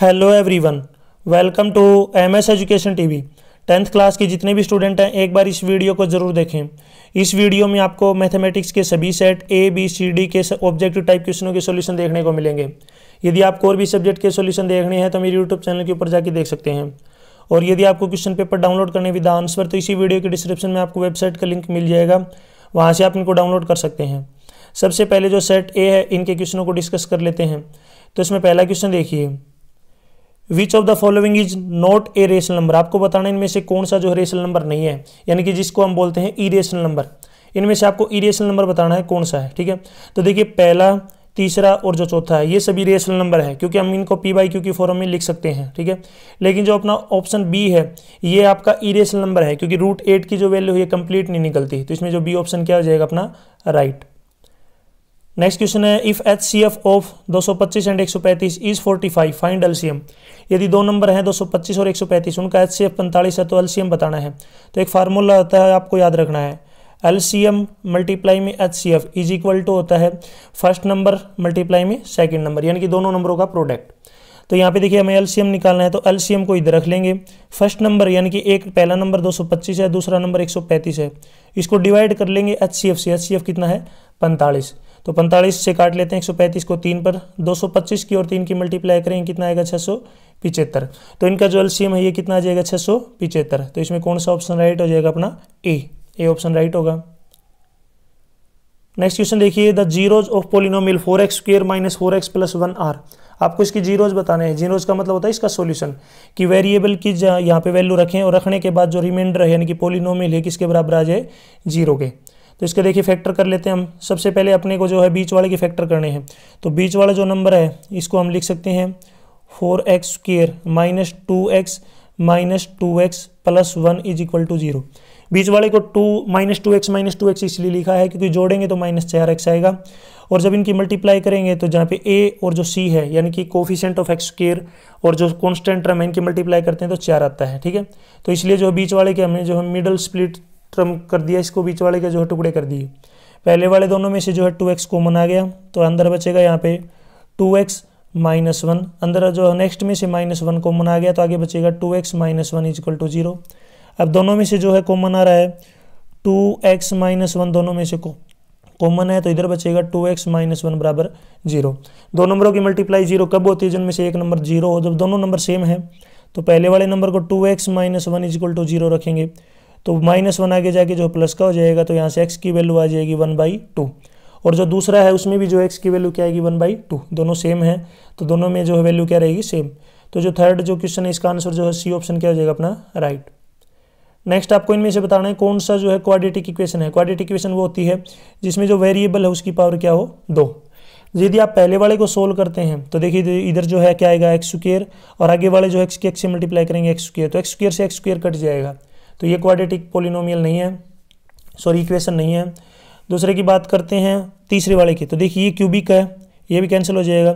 Hello everyone welcome to MS Education TV tenth class के जितने भी स्टूडेंट हैं एक बार इस वीडियो को ज़रूर देखें इस वीडियो में आपको मैथमेटिक्स के सभी set A B C D के ऑब्जेक्टिव टाइप क्वेश्चनों के सॉल्यूशन देखने को मिलेंगे यदि आपको और भी सब्जेक्ट के सॉल्यूशन देखने हैं तो मेरे यूट्यूब चैनल के ऊपर जाके देख सकते हैं और यदि आपको क्वेश्चन पेपर डाउनलोड करने विद आंसर तो इसी वीडियो के डिस्क्रिप्शन में आपको वेबसाइट का लिंक मिल जाएगा वहाँ से आप इनको डाउनलोड कर सकते हैं सबसे पहले जो सेट ए है इनके क्वेश्चनों को डिस्कस कर लेते हैं तो इसमें पहला क्वेश्चन देखिए which of the following is not a rational number आपको बताना इनमें से कौन सा जो है रेशनल नंबर नहीं है यानी कि जिसको हम बोलते हैं ई रेशनल नंबर इनमें से आपको ई रेशनल नंबर बताना है कौन सा है ठीक है तो देखिए पहला तीसरा और जो चौथा है ये सभी रेशनल नंबर है क्योंकि हम इनको पी बाई क्यू की फॉर्म में लिख सकते हैं ठीक है लेकिन जो अपना ऑप्शन बी है ये आपका ई रेशनल नंबर है क्योंकि रूट एट की जो वैल्यू है कंप्लीट नहीं निकलती तो इसमें जो बी ऑप्शन क्या हो जाएगा अपना राइट right. नेक्स्ट क्वेश्चन है if H C F of 225 and 135 is 45 find LCM यदि दो नंबर हैं 225 और 135 उनका एच सी एफ पैंतालीस है तो एलसीएम बताना है तो एक फार्मूला होता है आपको याद रखना है एलसीएम मल्टीप्लाई में H C F is equal to होता है फर्स्ट नंबर मल्टीप्लाई में सेकेंड नंबर यानी कि दोनों नंबरों का प्रोडक्ट तो यहाँ पे देखिए हमें एलसीएम निकालना है तो एलसीएम को इधर रख लेंगे फर्स्ट नंबर यानी कि एक पहला नंबर 225 है दूसरा नंबर 135 है इसको डिवाइड कर लेंगे एच सी एफ से एच सी एफ कितना है पैंतालीस तो पैंतालीस से काट लेते हैं एक सौ पैंतीस को तीन पर दो सौ पच्चीस की और तीन की मल्टीप्लाई करेंगे कितना आएगा छः सौ पिचहत्तर तो इनका जो एलसीएम है ये कितना आ जाएगा छः सौ पिचहत्तर तो इसमें कौन सा ऑप्शन राइट हो जाएगा अपना ए ए ऑप्शन राइट होगा नेक्स्ट क्वेश्चन देखिए the zeros of polynomial four x square minus four x plus one are आपको इसकी जीरोज बताने हैं जीरोज का मतलब होता है इसका सॉल्यूशन कि वेरिएबल की यहाँ पे वैल्यू रखें और रखने के बाद जो रिमाइंडर है यानी कि पोलिनोमिल है किसके बराबर आ जाए जीरो के तो इसके देखिए फैक्टर कर लेते हैं हम सबसे पहले अपने को जो है बीच वाले के फैक्टर करने हैं तो बीच वाला जो नंबर है इसको हम लिख सकते हैं four x square minus two x minus two x plus one is equal to zero बीच वाले को two minus two x minus two x इसलिए लिखा है क्योंकि जोड़ेंगे तो माइनस चार एक्स आएगा और जब इनकी मल्टीप्लाई करेंगे तो जहाँ पे ए और जो सी है यानी कि कोफिशेंट ऑफ एक्स स्केयर और जो कॉन्स्टेंट टर्म है इनकी मल्टीप्लाई करते हैं तो चार आता है ठीक है तो इसलिए जो बीच वाले के हमें जो है मिडल स्प्लिट ट्रम कर दिया इसको बीच वाले के जो है टुकड़े कर दिए पहले वाले दोनों में से जो है टू एक्स कॉमन आ गया तो अंदर बचेगा यहाँ पे टू एक्स माइनस वन अंदर जो नेक्स्ट में से माइनस वन कॉमन आ गया तो आगे बचेगा two x minus one is equal to zero अब दोनों में से जो है कॉमन आ रहा है टू एक्स माइनस वन दोनों में से कॉमन है तो इधर बचेगा टू एक्स माइनस वन बराबर जीरो दो नंबरों की मल्टीप्लाई जीरो कब होती है जिनमें से एक नंबर जीरो हो जब दोनों नंबर सेम है तो पहले वाले नंबर को two x minus one is equal to zero रखेंगे तो माइनस वन आगे जाके जो प्लस का हो जाएगा तो यहाँ से एक्स की वैल्यू आ जाएगी वन बाई टू और जो दूसरा है उसमें भी जो एक्स की वैल्यू क्या आएगी वन बाई टू दोनों सेम है तो दोनों में जो है वैल्यू क्या रहेगी सेम तो जो थर्ड जो क्वेश्चन है इसका आंसर जो है सी ऑप्शन क्या हो जाएगा अपना राइट नेक्स्ट आपको इनमें से बताना है कौन सा जो है क्वाड्रेटिक इक्वेशन है क्वाड्रेटिक इक्वेशन वो होती है जिसमें जो वेरिएबल है उसकी पावर क्या हो दो तो यदि आप पहले वाले को सोल्व करते हैं तो देखिए इधर जो है क्या आएगा एक्स स्क्र और आगे वाले जो एक्स के एक्स से मल्टीप्लाई करेंगे एक्स स्क्र तो एक्स स्क्र से एक्स स्क्र कट जाएगा तो ये क्वाड्रेटिक पोलिनोमियल नहीं है सॉरी इक्वेशन नहीं है दूसरे की बात करते हैं तीसरे वाले की तो देखिए ये क्यूबिक है ये भी कैंसिल हो जाएगा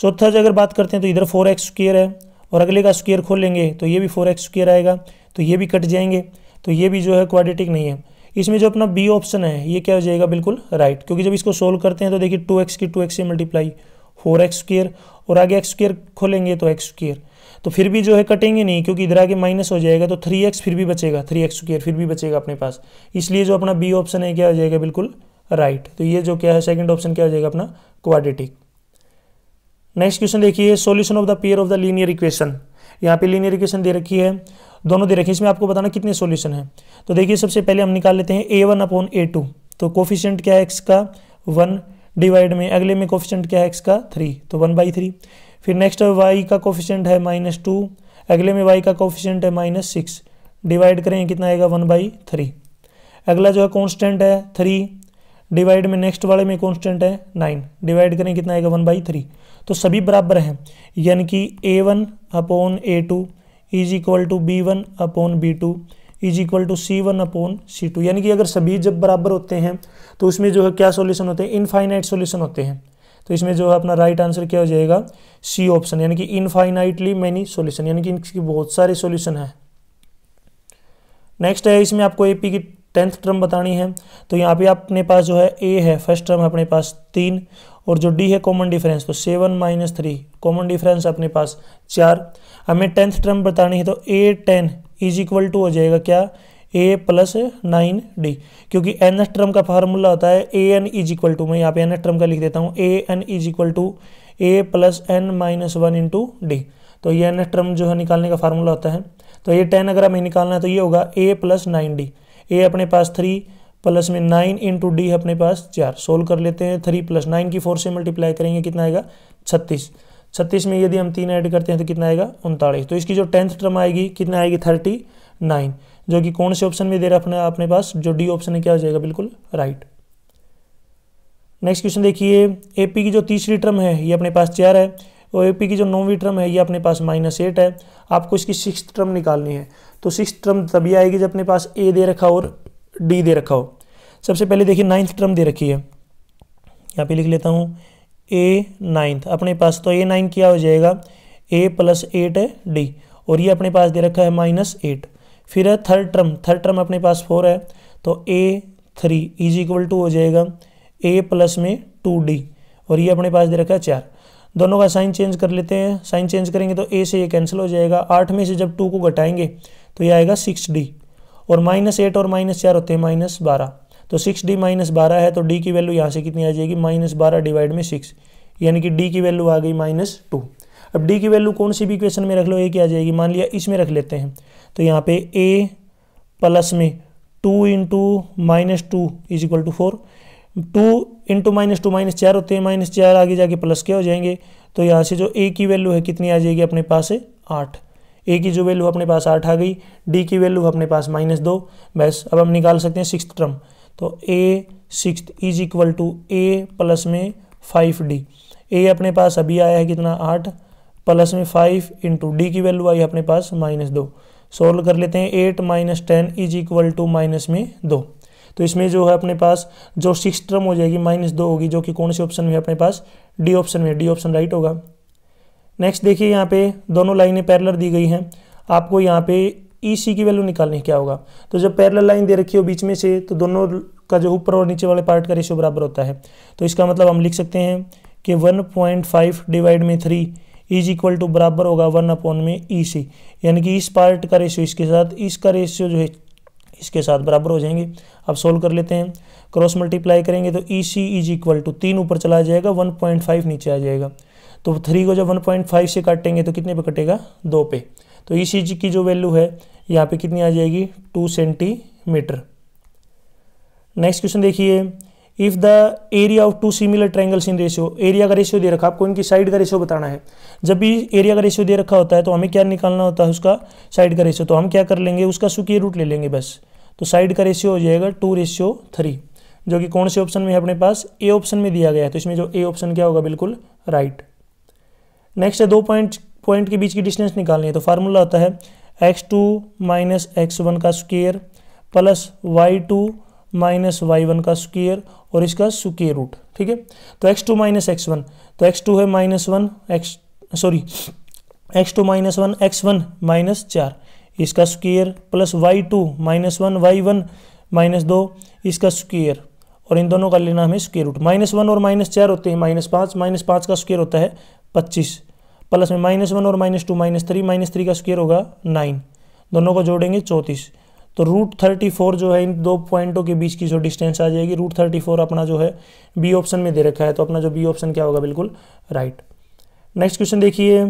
चौथा जो अगर बात करते हैं तो इधर फोर एक्स स्क्र है और अगले का स्क्वेयर खोलेंगे तो ये भी फोर एक्स स्क्र आएगा तो ये भी कट जाएंगे तो ये भी जो है क्वाड्रेटिक नहीं है इसमें जो अपना बी ऑप्शन है ये क्या हो जाएगा बिल्कुल राइट right. क्योंकि जब इसको सोल्व करते हैं तो देखिए टू एक्स की टू एक्स से मल्टीप्लाई फोर एक्स स्क्र और आगे एक्स स्क्र खोलेंगे तो एक्स स्क्र तो फिर भी जो है कटेंगे नहीं क्योंकि इधर आगे माइनस हो जाएगा तो थ्री एक्स फिर भी बचेगा थ्री एक्स फिर भी बचेगा अपने पास इसलिए जो अपना बी ऑप्शन है क्या हो जाएगा बिल्कुल राइट तो ये जो क्या है सेकेंड ऑप्शन क्या हो जाएगा अपना क्वाड्रेटिक नेक्स्ट क्वेश्चन देखिए solution of the pair of the linear equation यहाँ पे लीनियर इक्वेशन दे रखी है दोनों दे रखी है इसमें आपको बताना कितने सोल्यूशन है तो देखिए सबसे पहले हम निकाल लेते हैं A one upon A two तो कोफिशियंट क्या है एक्स का वन डिवाइड में अगले में कोफिशियंट क्या है एक्स का थ्री तो वन बाई थ्री फिर नेक्स्ट वाई का कोफिशेंट है माइनस टू अगले में वाई का कोफिशेंट है माइनस सिक्स डिवाइड करें कितना आएगा वन बाई थ्री अगला जो है कॉन्स्टेंट है थ्री डिवाइड में नेक्स्ट वाले में कॉन्स्टेंट है नाइन डिवाइड करें कितना आएगा वन बाई थ्री तो सभी बराबर हैं यानी कि A one upon A two is equal to B one upon B two is equal to C one upon C two यानी कि अगर सभी जब बराबर होते हैं तो उसमें जो है क्या सोल्यूशन होते हैं इनफाइनाइट सोल्यूशन होते हैं तो इसमें जो है अपना राइट आंसर क्या हो जाएगा सी ऑप्शन यानी कि इनफाइनाइटली मैनी सोल्यूशन यानी कि इनकी बहुत सारे सोल्यूशन है नेक्स्ट है इसमें आपको एपी की टेंथ टर्म बतानी है तो यहाँ पे अपने पास जो है ए है फर्स्ट टर्म है अपने पास तीन और जो डी है कॉमन डिफरेंस तो seven minus three common difference अपने पास चार हमें टेंथ टर्म बतानी है तो A ten is equal to हो जाएगा क्या ए प्लस नाइन डी क्योंकि एन एस ट्रम का फार्मूला होता है A N is equal to मैं यहाँ पे एन एस ट्रम का लिख देता हूँ A N is equal to A plus N minus one into D तो ये एन एस ट्रम जो है निकालने का फार्मूला होता है तो ये टेन अगर हमें निकालना है तो ये होगा A plus nine D A अपने पास थ्री प्लस में नाइन इंटू डी अपने पास चार सोल्व कर लेते हैं थ्री प्लस नाइन की फोर से मल्टीप्लाई करेंगे कितना आएगा छत्तीस छत्तीस में यदि हम तीन ऐड करते हैं तो कितना आएगा उनतालीस तो इसकी जो टेंथ टर्म आएगी कितना आएगी थर्टी नाइन जो कि कौन से ऑप्शन में दे रहा है अपने अपने पास जो डी ऑप्शन है क्या हो जाएगा बिल्कुल राइट नेक्स्ट क्वेश्चन देखिए एपी की जो तीसरी टर्म है ये अपने पास चार है और एपी की जो नौवीं टर्म है ये अपने पास माइनस एट है आपको इसकी सिक्स टर्म निकालनी है तो सिक्स टर्म तभी आएगी जब अपने पास ए दे रखा हो और डी दे रखा हो सबसे पहले देखिए नाइन्थ टर्म दे रखी है यहाँ पे लिख लेता हूँ ए नाइन्थ अपने पास तो ए नाइन क्या हो जाएगा ए प्लस एट है डी और ये अपने पास दे रखा है माइनस एट फिर है थर्ड टर्म थर्ड टर्म अपने पास फोर है तो A three is equal to हो जाएगा ए प्लस में टू डी और ये अपने पास दे रखा है चार दोनों का साइन चेंज कर लेते हैं साइन चेंज करेंगे तो ए से ये कैंसिल हो जाएगा आठ में से जब टू को घटाएंगे तो ये आएगा सिक्स डी और माइनस एट और माइनस चार होते हैं माइनस बारह तो सिक्स डी माइनस बारह है तो डी की वैल्यू यहाँ से कितनी आ जाएगी माइनस बारह डिवाइड में सिक्स यानी कि डी की वैल्यू आ गई माइनस टू अब डी की वैल्यू कौन सी भी इक्वेशन में रख लो ए की आ जाएगी मान लिया इसमें रख लेते हैं तो यहाँ पे ए प्लस में two into minus two is equal to four two into minus two minus चार होते हैं माइनस चार आगे जाके प्लस के हो जाएंगे तो यहाँ से जो ए की वैल्यू है कितनी आ जाएगी अपने पास आठ ए की जो वैल्यू अपने पास आठ आ गई डी की वैल्यू अपने पास माइनस दो बस अब हम निकाल सकते हैं सिक्स टर्म तो A six is equal to A plus में फाइव डी ए अपने पास अभी आया है कितना आठ प्लस में फाइव इंटू डी की वैल्यू आई अपने पास माइनस दो सोल्व कर लेते हैं eight minus ten is equal to minus में दो तो इसमें जो है अपने पास जो सिक्स टर्म हो जाएगी माइनस दो होगी जो कि कौन से ऑप्शन में अपने पास डी ऑप्शन में डी ऑप्शन राइट होगा नेक्स्ट देखिए यहाँ पे दोनों लाइनें पैरलर दी गई हैं आपको यहाँ पे ई e सी की वैल्यू निकालनी क्या होगा तो जब पैरल लाइन दे रखी हो बीच में से तो दोनों का जो ऊपर और नीचे वाले पार्ट का रेशियो बराबर होता है तो इसका मतलब हम लिख सकते हैं कि वन पॉइंट फाइव डिवाइड में थ्री इज इक्वल टू बराबर होगा वन अपॉन में ई e सी यानी कि इस पार्ट का रेशियो इसके साथ इसका रेशियो जो है इसके साथ बराबर हो जाएंगे अब सोल्व कर लेते हैं क्रॉस मल्टीप्लाई करेंगे तो E C is equal to तीन ऊपर चला जाएगा वन पॉइंट फाइव नीचे आ जाएगा तो थ्री को जब वन पॉइंट फाइव से काटेंगे तो कितने पे कटेगा दो पे तो ई e सी की जो वैल्यू है यहाँ पे कितनी आ जाएगी टू सेंटीमीटर नेक्स्ट क्वेश्चन देखिए if the area of two similar triangles in ratio area का रेशियो दे रखा आपको इनकी साइड का रेशियो बताना है जब भी एरिया का रेशियो दे रखा होता है तो हमें क्या निकालना होता है उसका साइड का रेशियो तो हम क्या कर लेंगे उसका सुखी रूट ले लेंगे बस तो साइड का रेशियो हो जाएगा टू रेशियो थ्री जो कि कौन से ऑप्शन में है अपने पास ए ऑप्शन में दिया गया है तो इसमें जो ए ऑप्शन क्या होगा बिल्कुल राइट नेक्स्ट है दो पॉइंट पॉइंट के बीच की डिस्टेंस निकालनी है तो फार्मूला होता है x two minus x one का square plus Y two minus Y one का स्क्वेयर और इसका स्क्र रूट ठीक है तो x two minus x one तो एक्स टू है minus one x sorry x two minus one x one minus चार इसका square plus Y two minus one y one minus दो इसका स्क्वेयर और इन दोनों का लेना हमें स्क्वेयर रूट माइनस वन और माइनस चार होते हैं माइनस पाँच माइनस पाँच का स्क्वेयर होता है पच्चीस प्लस में माइनस वन और minus two minus three minus three का स्क्वेयर होगा नाइन दोनों को जोड़ेंगे चौंतीस तो रूट थर्टी फोर जो है इन दो पॉइंटों के बीच की जो डिस्टेंस आ जाएगी रूट थर्टी फोर अपना जो है बी ऑप्शन में दे रखा है तो अपना जो बी ऑप्शन क्या होगा बिल्कुल राइट नेक्स्ट क्वेश्चन देखिए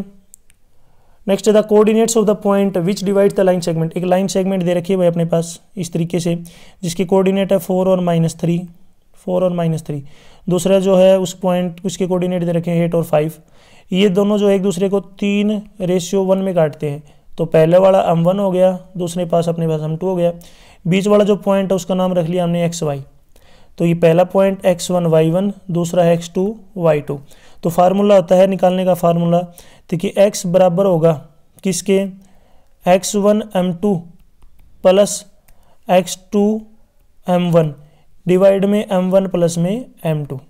next the coordinates of the point which divide the line segment एक लाइन सेगमेंट दे रखी है भाई अपने पास इस तरीके से जिसकी कोऑर्डिनेट है फोर और माइनस थ्री फोर और माइनस थ्री दूसरा जो है उस पॉइंट उसके कोऑर्डिनेट दे रखे हैं एट और फाइव ये दोनों जो एक दूसरे को तीन रेशियो वन में काटते हैं तो पहले वाला एम वन हो गया दूसरे पास अपने पास एम टू हो गया बीच वाला जो पॉइंट है उसका नाम रख लिया हमने एक्स वाई तो ये पहला point x one y one दूसरा है एक्स टू वाई टू तो फार्मूला होता है निकालने का फार्मूला देखिए एक्स बराबर होगा किसके x one M two plus x two M one divide में एम वन प्लस में एम टू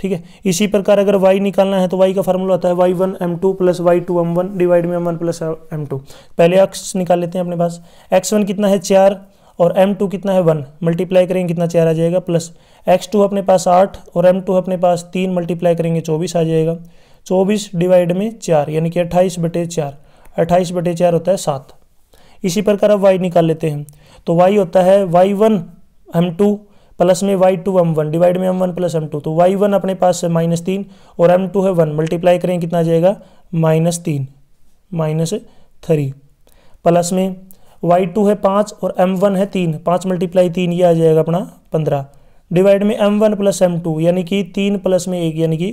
ठीक है इसी प्रकार अगर वाई निकालना है तो वाई का फार्मूला होता है Y one M two plus Y two M one divide में M one plus M two पहले एक्स निकाल लेते हैं अपने पास एक्स वन कितना है चार और एम टू कितना है वन मल्टीप्लाई करेंगे कितना चार आ जाएगा प्लस एक्स टू अपने पास आठ और एम टू अपने पास तीन मल्टीप्लाई करेंगे चौबीस आ जाएगा चौबीस डिवाइड में चार यानी कि अट्ठाईस बटे चार अट्ठाईस बटे चार होता है सात इसी प्रकार अब वाई निकाल लेते हैं तो वाई होता है Y one M two plus में y two M one divide में M one plus M two तो वाई वन अपने पास है माइनस तीन और एम टू है वन मल्टीप्लाई करें कितना जाएगा माइनस तीन माइनस थ्री प्लस में वाई टू है पाँच और एम वन है तीन पाँच मल्टीप्लाई तीन ये आ जाएगा अपना पंद्रह डिवाइड में M one plus M two यानी कि तीन प्लस में एक यानी कि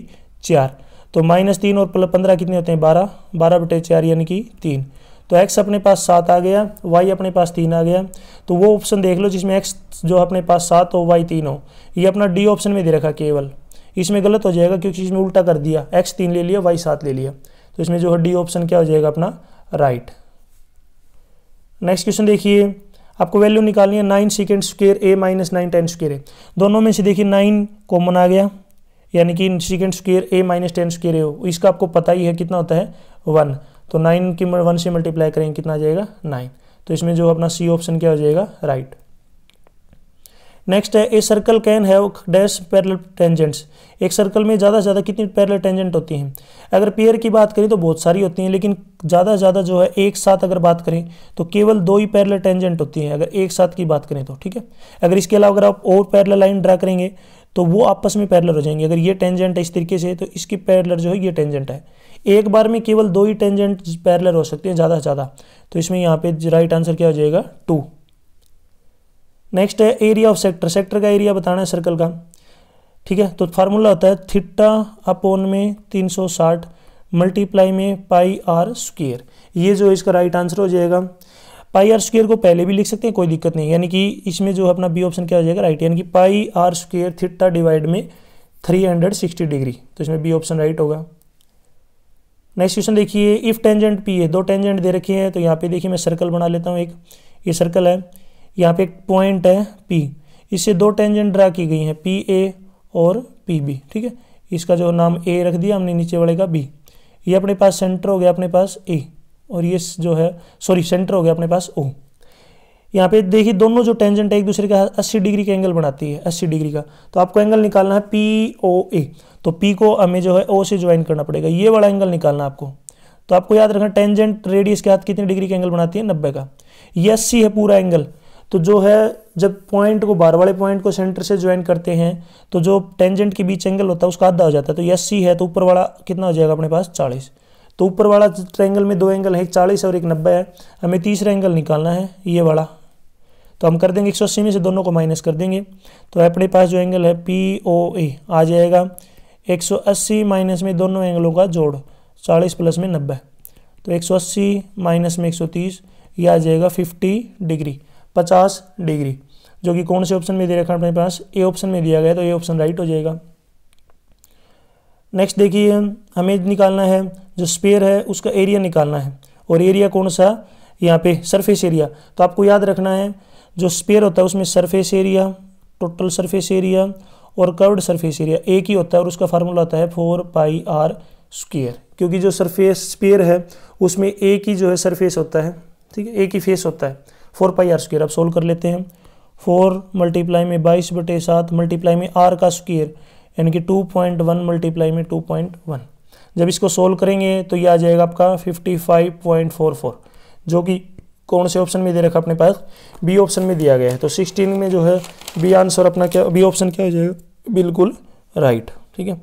चार तो माइनस तीन और प्लस पंद्रह कितने होते हैं बारह बारह बटे चार यानी कि तीन तो एक्स अपने पास सात आ गया वाई अपने पास तीन आ गया तो वो ऑप्शन देख लो जिसमें एक्स जो अपने पास सात हो वाई तीन हो ये अपना डी ऑप्शन में दे रखा केवल इसमें गलत हो जाएगा क्योंकि इसमें उल्टा कर दिया एक्स तीन ले लिया वाई सात ले लिया तो इसमें जो है डी ऑप्शन क्या हो जाएगा अपना राइट नेक्स्ट क्वेश्चन देखिए आपको वैल्यू निकालनी है nine sec square A minus nine tan square a दोनों में से देखिए नाइन कॉमन आ गया यानी कि sec square A minus tan square a हो इसका आपको पता ही है कितना होता है वन तो नाइन की वन से मल्टीप्लाई करेंगे कितना आ जाएगा नाइन तो इसमें जो अपना सी ऑप्शन क्या हो जाएगा राइट नेक्स्ट है a circle can have dash parallel tangents एक सर्कल में ज़्यादा से ज़्यादा कितनी पैरल टेंजेंट होती हैं अगर पेयर की बात करें तो बहुत सारी होती हैं लेकिन ज़्यादा से ज़्यादा जो है एक साथ अगर बात करें तो केवल दो ही पैरल टेंजेंट होती हैं अगर एक साथ की बात करें तो ठीक है अगर इसके अलावा अगर आप और पैरल लाइन ड्रा करेंगे तो वो आपस में पैरलर हो जाएंगे अगर ये टेंजेंट है इस तरीके से तो इसकी पैरलर जो है ये टेंजेंट है एक बार में केवल दो ही टेंजेंट पैरलर हो सकते हैं ज़्यादा से ज़्यादा तो इसमें यहाँ पे राइट आंसर क्या हो जाएगा टू नेक्स्ट है एरिया ऑफ सेक्टर सेक्टर का एरिया बताना है सर्कल का ठीक है तो फार्मूला होता है थिट्टा अपोन में 360 मल्टीप्लाई में पाई आर स्क्र ये जो इसका राइट आंसर हो जाएगा पाई आर स्क्र को पहले भी लिख सकते हैं कोई दिक्कत नहीं यानी कि इसमें जो अपना बी ऑप्शन क्या हो जाएगा राइट यानी कि pi r square theta divide में 360 डिग्री तो इसमें बी ऑप्शन राइट होगा नेक्स्ट क्वेश्चन देखिए इफ़ टेंजेंट पी है दो टेंजेंट दे रखे हैं तो यहाँ पे देखिए मैं सर्कल बना लेता हूँ एक ये सर्कल है यहाँ पे एक पॉइंट है पी इससे दो टेंजेंट ड्रा की गई हैं पी ए और पी बी ठीक है इसका जो नाम ए रख दिया हमने नीचे वाले का बी ये अपने पास सेंटर हो गया अपने पास ए और ये जो है सॉरी सेंटर हो गया अपने पास ओ यहाँ पे देखिए दोनों जो टेंजेंट है एक दूसरे का अस्सी डिग्री का एंगल बनाती है अस्सी डिग्री का तो आपको एंगल निकालना है पी ओ ए तो पी को हमें जो है ओ से ज्वाइन करना पड़ेगा ये वाला एंगल निकालना आपको तो आपको याद रखना टेंजेंट रेडियस के हाथ कितने डिग्री का एंगल बनाती है नब्बे का ये अस्सी है पूरा एंगल तो जो है जब पॉइंट को बार वाले पॉइंट को सेंटर से ज्वाइन करते हैं तो जो टेंजेंट के बीच एंगल होता है उसका आधा हो जाता है तो ये अस्सी है तो ऊपर वाला कितना हो जाएगा अपने पास चालीस तो ऊपर वाला ट्रैंगल में दो एंगल है एक चालीस और एक नब्बे है हमें तीसरा एंगल निकालना है ये वाला तो हम कर देंगे एक में से दोनों को माइनस कर देंगे तो अपने पास जो एंगल है पी ओ ए आ जाएगा 180 माइनस में दोनों एंगलों का जोड़ 40 प्लस में 90 तो 180 माइनस में 130 ये आ जाएगा 50 डिग्री 50 डिग्री जो कि कौन से ऑप्शन में दे रखा है अपने पास ए ऑप्शन में दिया गया तो ये ऑप्शन राइट हो जाएगा नेक्स्ट देखिए हमें निकालना है जो स्पेयर है उसका एरिया निकालना है और एरिया कौन सा यहाँ पे सरफेस एरिया तो आपको याद रखना है जो स्पेयर होता है उसमें surface area total surface area और कर्व्ड सरफेस एरिया एक ही होता है और उसका फार्मूला होता है फोर पाई आर स्क्र क्योंकि जो सरफेस स्पेयर है उसमें एक ही जो है सरफेस होता है ठीक है एक ही फेस होता है फोर पाई आर स्क्र आप सोल्व कर लेते हैं फोर मल्टीप्लाई में बाईस बटे सात मल्टीप्लाई में आर का स्क्वेयर यानी कि टू पॉइंट वन मल्टीप्लाई में टू पॉइंट वन जब इसको सोल्व करेंगे तो ये आ जाएगा आपका fifty five point four four जो कि कौन से ऑप्शन में दे रखा अपने पास बी ऑप्शन में दिया गया है तो सिक्सटीन में जो है बी आंसर अपना क्या बी ऑप्शन क्या हो जाएगा बिल्कुल राइट ठीक है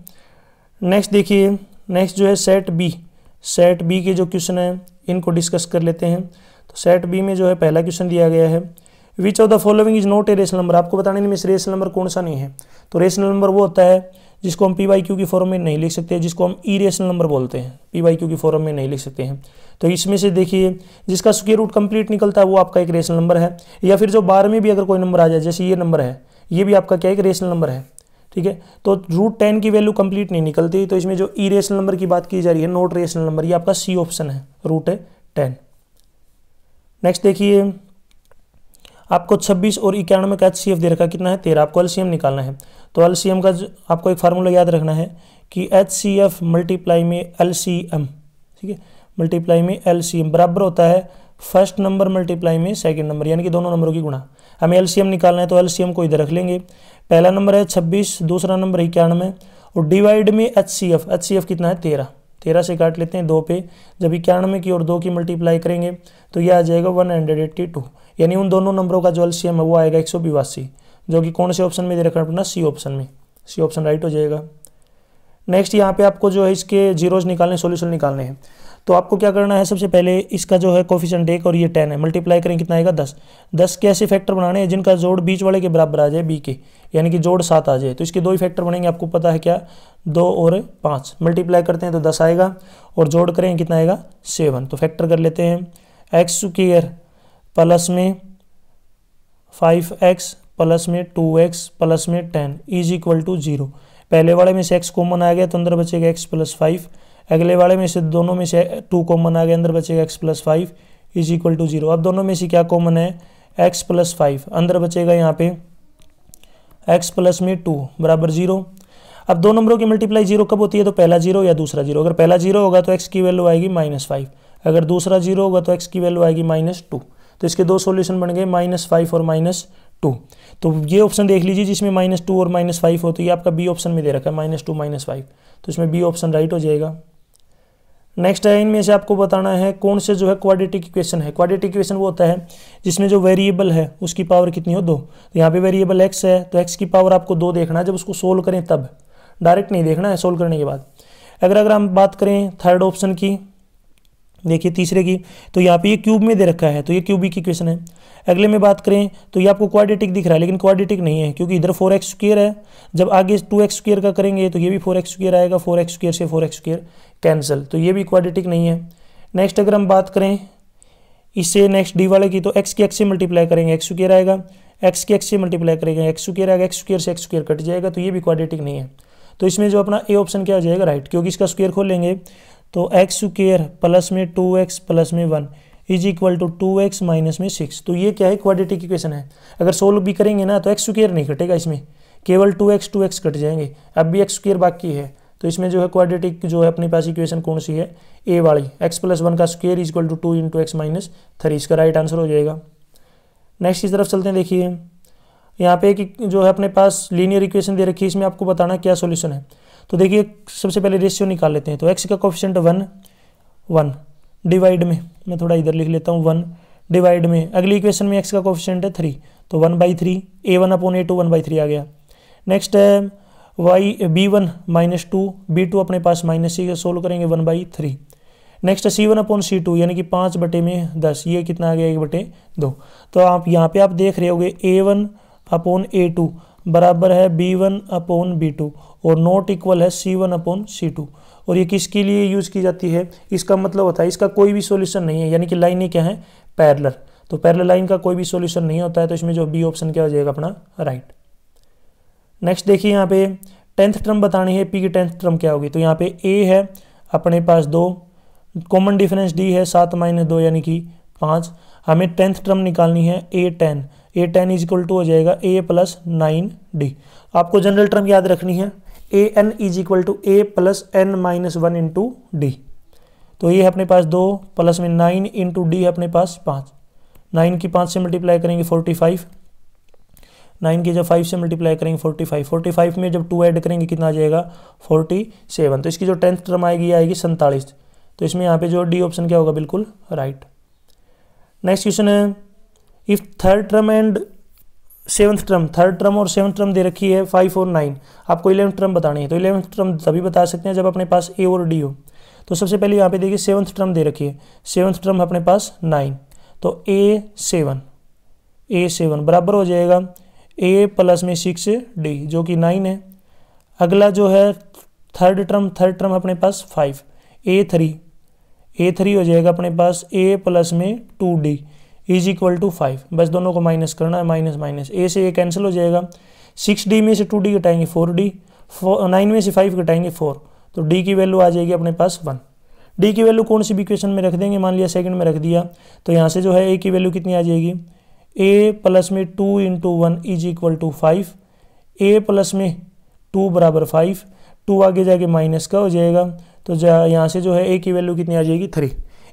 नेक्स्ट देखिए नेक्स्ट जो है सेट बी सेट बी के जो क्वेश्चन हैं इनको डिस्कस कर लेते हैं तो सेट बी में जो है पहला क्वेश्चन दिया गया है which of the following is not a rational number आपको बताने में इस रेशनल नंबर कौन सा नहीं है तो रेशनल नंबर वो होता है जिसको हम पी वाई क्यू की फॉर्म में नहीं लिख सकते जिसको हम ई रेशनल नंबर बोलते हैं पी वाई क्यू की फॉर्म में नहीं लिख सकते हैं तो इसमें से देखिए जिसका स्क्वेयर रूट कंप्लीट निकलता है वो आपका एक रेशनल नंबर है या फिर जो बारह में भी अगर कोई नंबर आ जाए जैसे ये नंबर है ये भी आपका क्या एक रेशनल नंबर है ठीक है तो रूट टेन की वैल्यू कंप्लीट नहीं निकलती तो इसमें जो ई रेशनल नंबर की बात की जा रही है नोट रेशनल नंबर ये आपका सी ऑप्शन है रूट है टेन नेक्स्ट देखिए आपको 26 और इक्यानवे का एच दे रखा कितना है तेरह आपको एलसीएम निकालना है तो एलसीएम का आपको एक फार्मूला याद रखना है कि एच सी एफ मल्टीप्लाई में एल सी एम ठीक है मल्टीप्लाई में एल सी एम बराबर होता है फर्स्ट नंबर मल्टीप्लाई में सेकंड नंबर यानी कि दोनों नंबरों की गुणा हमें एलसीएम निकालना है तो एलसीएम को इधर रख लेंगे पहला नंबर है छब्बीस दूसरा नंबर इक्यानवे और डिवाइड में H C F H C F कितना है तेरह तेरह से काट लेते हैं दो पे जब इक्यानवे की और दो की मल्टीप्लाई करेंगे तो यह आ जाएगा वन हंड्रेड एट्टी टू यानी उन दोनों नंबरों का जो एलसीएम है वो आएगा एक जो कि कौन से ऑप्शन में दे रखा है अपना सी ऑप्शन में सी ऑप्शन राइट हो जाएगा नेक्स्ट यहाँ पे आपको जो है इसके जीरोज निकालने सोल्यूशन निकालने हैं तो आपको क्या करना है सबसे पहले इसका जो है कोफिशेंट एक और ये टेन है मल्टीप्लाई करें कितना आएगा दस दस के ऐसे फैक्टर बनाने हैं जिनका जोड़ बीच वाले के बराबर आ जाए बी के यानी कि जोड़ सात आ जाए तो इसके दो ही फैक्टर बनेंगे आपको पता है क्या दो और पाँच मल्टीप्लाई करते हैं तो दस आएगा और जोड़ करें कितना आएगा सेवन तो फैक्टर कर लेते हैं एक्स स्क्र प्लस में फाइव एक्स प्लस में टू एक्स प्लस में ten is equal to zero पहले वाले में से एक्स कॉमन आ गया तो अंदर बचेगा एक्स प्लस फाइव अगले वाले में से दोनों में से टू कॉमन आ गया अंदर बचेगा x plus five is equal to zero अब दोनों में से क्या कॉमन है एक्स प्लस फाइव अंदर बचेगा यहाँ पे एक्स प्लस में टू बराबर जीरो अब दो नंबरों की मल्टीप्लाई जीरो कब होती है तो पहला जीरो या दूसरा जीरो अगर पहला जीरो होगा तो एक्स की वैल्यू आएगी माइनस फाइव अगर दूसरा जीरो होगा तो एक्स की वैल्यू आएगी माइनस टू तो इसके दो सॉल्यूशन बन गए माइनस फाइव और माइनस टू तो ये ऑप्शन देख लीजिए जिसमें माइनस टू और माइनस फाइव हो तो ये आपका बी ऑप्शन में दे रखा है माइनस टू माइनस फाइव तो इसमें बी ऑप्शन राइट हो जाएगा नेक्स्ट है इनमें से आपको बताना है कौन से जो है क्वाड्रेटिक इक्वेशन है क्वाड्रेटिक इक्वेशन वो होता है जिसमें जो वेरिएबल है उसकी पावर कितनी हो दो तो यहाँ पे वेरिएबल एक्स है तो एक्स की पावर आपको दो देखना है जब उसको सोल्व करें तब डायरेक्ट नहीं देखना है सोल्व करने के बाद अगर अगर हम बात करें थर्ड ऑप्शन की देखिए तीसरे की तो यहाँ पे ये क्यूब में दे रखा है तो ये क्यूबिक इक्वेशन है अगले में बात करें तो ये आपको क्वाड्रेटिक दिख रहा है लेकिन क्वाड्रेटिक नहीं है क्योंकि इधर फोर एक्स स्क्र है जब आगे टू एक्स स्क्र का करेंगे तो ये भी फोर एक्स स्क्र आएगा फोर एक्स स्क्र से फोर एक्स स्क्र कैंसिल तो ये भी क्वाड्रेटिक नहीं है नेक्स्ट अगर हम बात करें इससे नेक्स्ट डी वाले की तो एक्स की एक्स से मल्टीप्लाई करेंगे एक्स स्क्र आएगा एक्स की एक्स से मल्टीप्लाई करेंगे एक्स स्क्र आएगा एक्स स्क्र से एक्स स्क्र कट जाएगा तो ये भी क्वाड्रेटिक नहीं है तो इसमें जो अपना ए ऑप्शन क्या हो जाएगा राइट क्योंकि इसका स्क्वेयर खोल लेंगे तो एक्स स्क्र प्लस में टू एक्स प्लस में one is equal to two x minus में सिक्स तो ये क्या है क्वाड्रेटिक इक्वेशन है अगर सोल्व भी करेंगे ना तो एक्स स्क्र नहीं कटेगा इसमें केवल two x two x cut जाएंगे अब भी एक्स स्क्र बाकी है तो इसमें जो है क्वाड्रेटिक जो है अपने पास इक्वेशन कौन सी है ए वाली एक्स प्लस वन का square is equal to two into x minus three इसका राइट आंसर हो जाएगा नेक्स्ट की तरफ चलते हैं देखिए यहाँ पे एक जो है अपने पास लीनियर इक्वेशन दे रखी है इसमें आपको बताना क्या सोल्यूशन है तो देखिए सबसे पहले रेशियो निकाल लेते हैं तो एक्स का कोफिशेंट वन वन डिवाइड में मैं थोड़ा इधर लिख लेता हूँ वन डिवाइड में अगली इक्वेशन में एक्स का कोफिशेंट है थ्री तो one by three a one upon A two one by three आ गया नेक्स्ट है y b one minus two b two अपने पास माइनस सी सोल्व करेंगे वन बाई थ्री नेक्स्ट है सी वन अपॉन सी टू यानी कि पाँच बटे में दस ये कितना आ गया एक बटे दो तो आप यहाँ पे आप देख रहे होगे a one upon A two बराबर है B one upon B two और नॉट इक्वल है सी वन अपोन सी टू और ये किसके लिए यूज़ की जाती है इसका मतलब होता है इसका कोई भी सोल्यूशन नहीं है यानी कि लाइनें क्या है पैरलर तो पैरलर लाइन का कोई भी सोल्यूशन नहीं होता है तो इसमें जो बी ऑप्शन क्या हो जाएगा अपना राइट नेक्स्ट देखिए यहाँ पे टेंथ टर्म बतानी है पी की टेंथ टर्म क्या होगी तो यहाँ पे ए है अपने पास दो कॉमन डिफरेंस डी है सात माइनस दो यानी कि पाँच हमें टेंथ टर्म निकालनी है a ten a ten is equal to हो जाएगा ए प्लस नाइन डी आपको जनरल टर्म याद रखनी है A N is equal to A plus N minus one into D तो ये है अपने पास दो प्लस में नाइन इंटू डी है अपने पास पाँच नाइन की पाँच से मल्टीप्लाई करेंगे फोर्टी फाइव नाइन की जब फाइव से मल्टीप्लाई करेंगे फोर्टी फाइव फोर्टी फाइव में जब टू ऐड करेंगे कितना आ जाएगा फोर्टी सेवन तो इसकी जो टेंथ टर्म आएगी आएगी सैंतालीस तो इसमें यहाँ पे जो डी ऑप्शन क्या होगा बिल्कुल राइट नेक्स्ट क्वेश्चन है if third term and seventh term third term और सेवन्थ टर्म दे रखी है फाइव और नाइन आपको इलेवंथ टर्म बतानी है तो इलेवंथ टर्म तभी बता सकते हैं जब अपने पास ए और डी हो तो सबसे पहले यहाँ पे देखिए सेवन्थ टर्म दे रखी है सेवन्थ टर्म अपने पास नाइन तो ए सेवन ए सेवन बराबर हो जाएगा ए प्लस में सिक्स डी जो कि नाइन है अगला जो है थर्ड टर्म थर्ड टर्म अपने पास five a three a three हो जाएगा अपने पास ए प्लस में two d is equal to five बस दोनों को माइनस करना है माइनस माइनस ए से ये कैंसिल हो जाएगा सिक्स डी में से टू डी कटाएंगे फोर डी नाइन में से फाइव कटाएंगे फोर तो डी की वैल्यू आ जाएगी अपने पास वन डी की वैल्यू कौन सी भी क्वेश्चन में रख देंगे मान लिया सेकंड में रख दिया तो यहाँ से जो है ए की वैल्यू कितनी आ जाएगी ए प्लस में two into one is equal to five a plus में टू बराबर फाइव टू आगे जाके माइनस का हो जाएगा तो जा यहाँ से जो है ए की वैल्यू कितनी आ जाएगी थ्री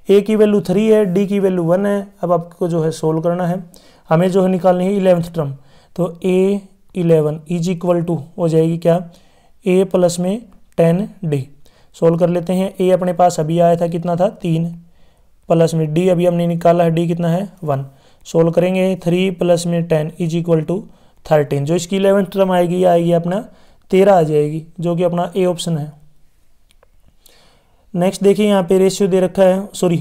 ए की वैल्यू थ्री है डी की वैल्यू वन है अब आपको जो है सोल्व करना है हमें जो है निकालनी है इलेवंथ टर्म तो a eleven is equal to हो जाएगी क्या ए प्लस में टेन डी सोल्व कर लेते हैं ए अपने पास अभी आया था कितना था तीन प्लस में डी अभी हमने निकाला है डी कितना है वन सोल्व करेंगे थ्री प्लस में ten is equal to thirteen जो इसकी इलेवंथ टर्म आएगी आएगी अपना तेरह आ जाएगी जो कि अपना ए ऑप्शन है नेक्स्ट देखिए यहाँ पे रेशियो दे रखा है सॉरी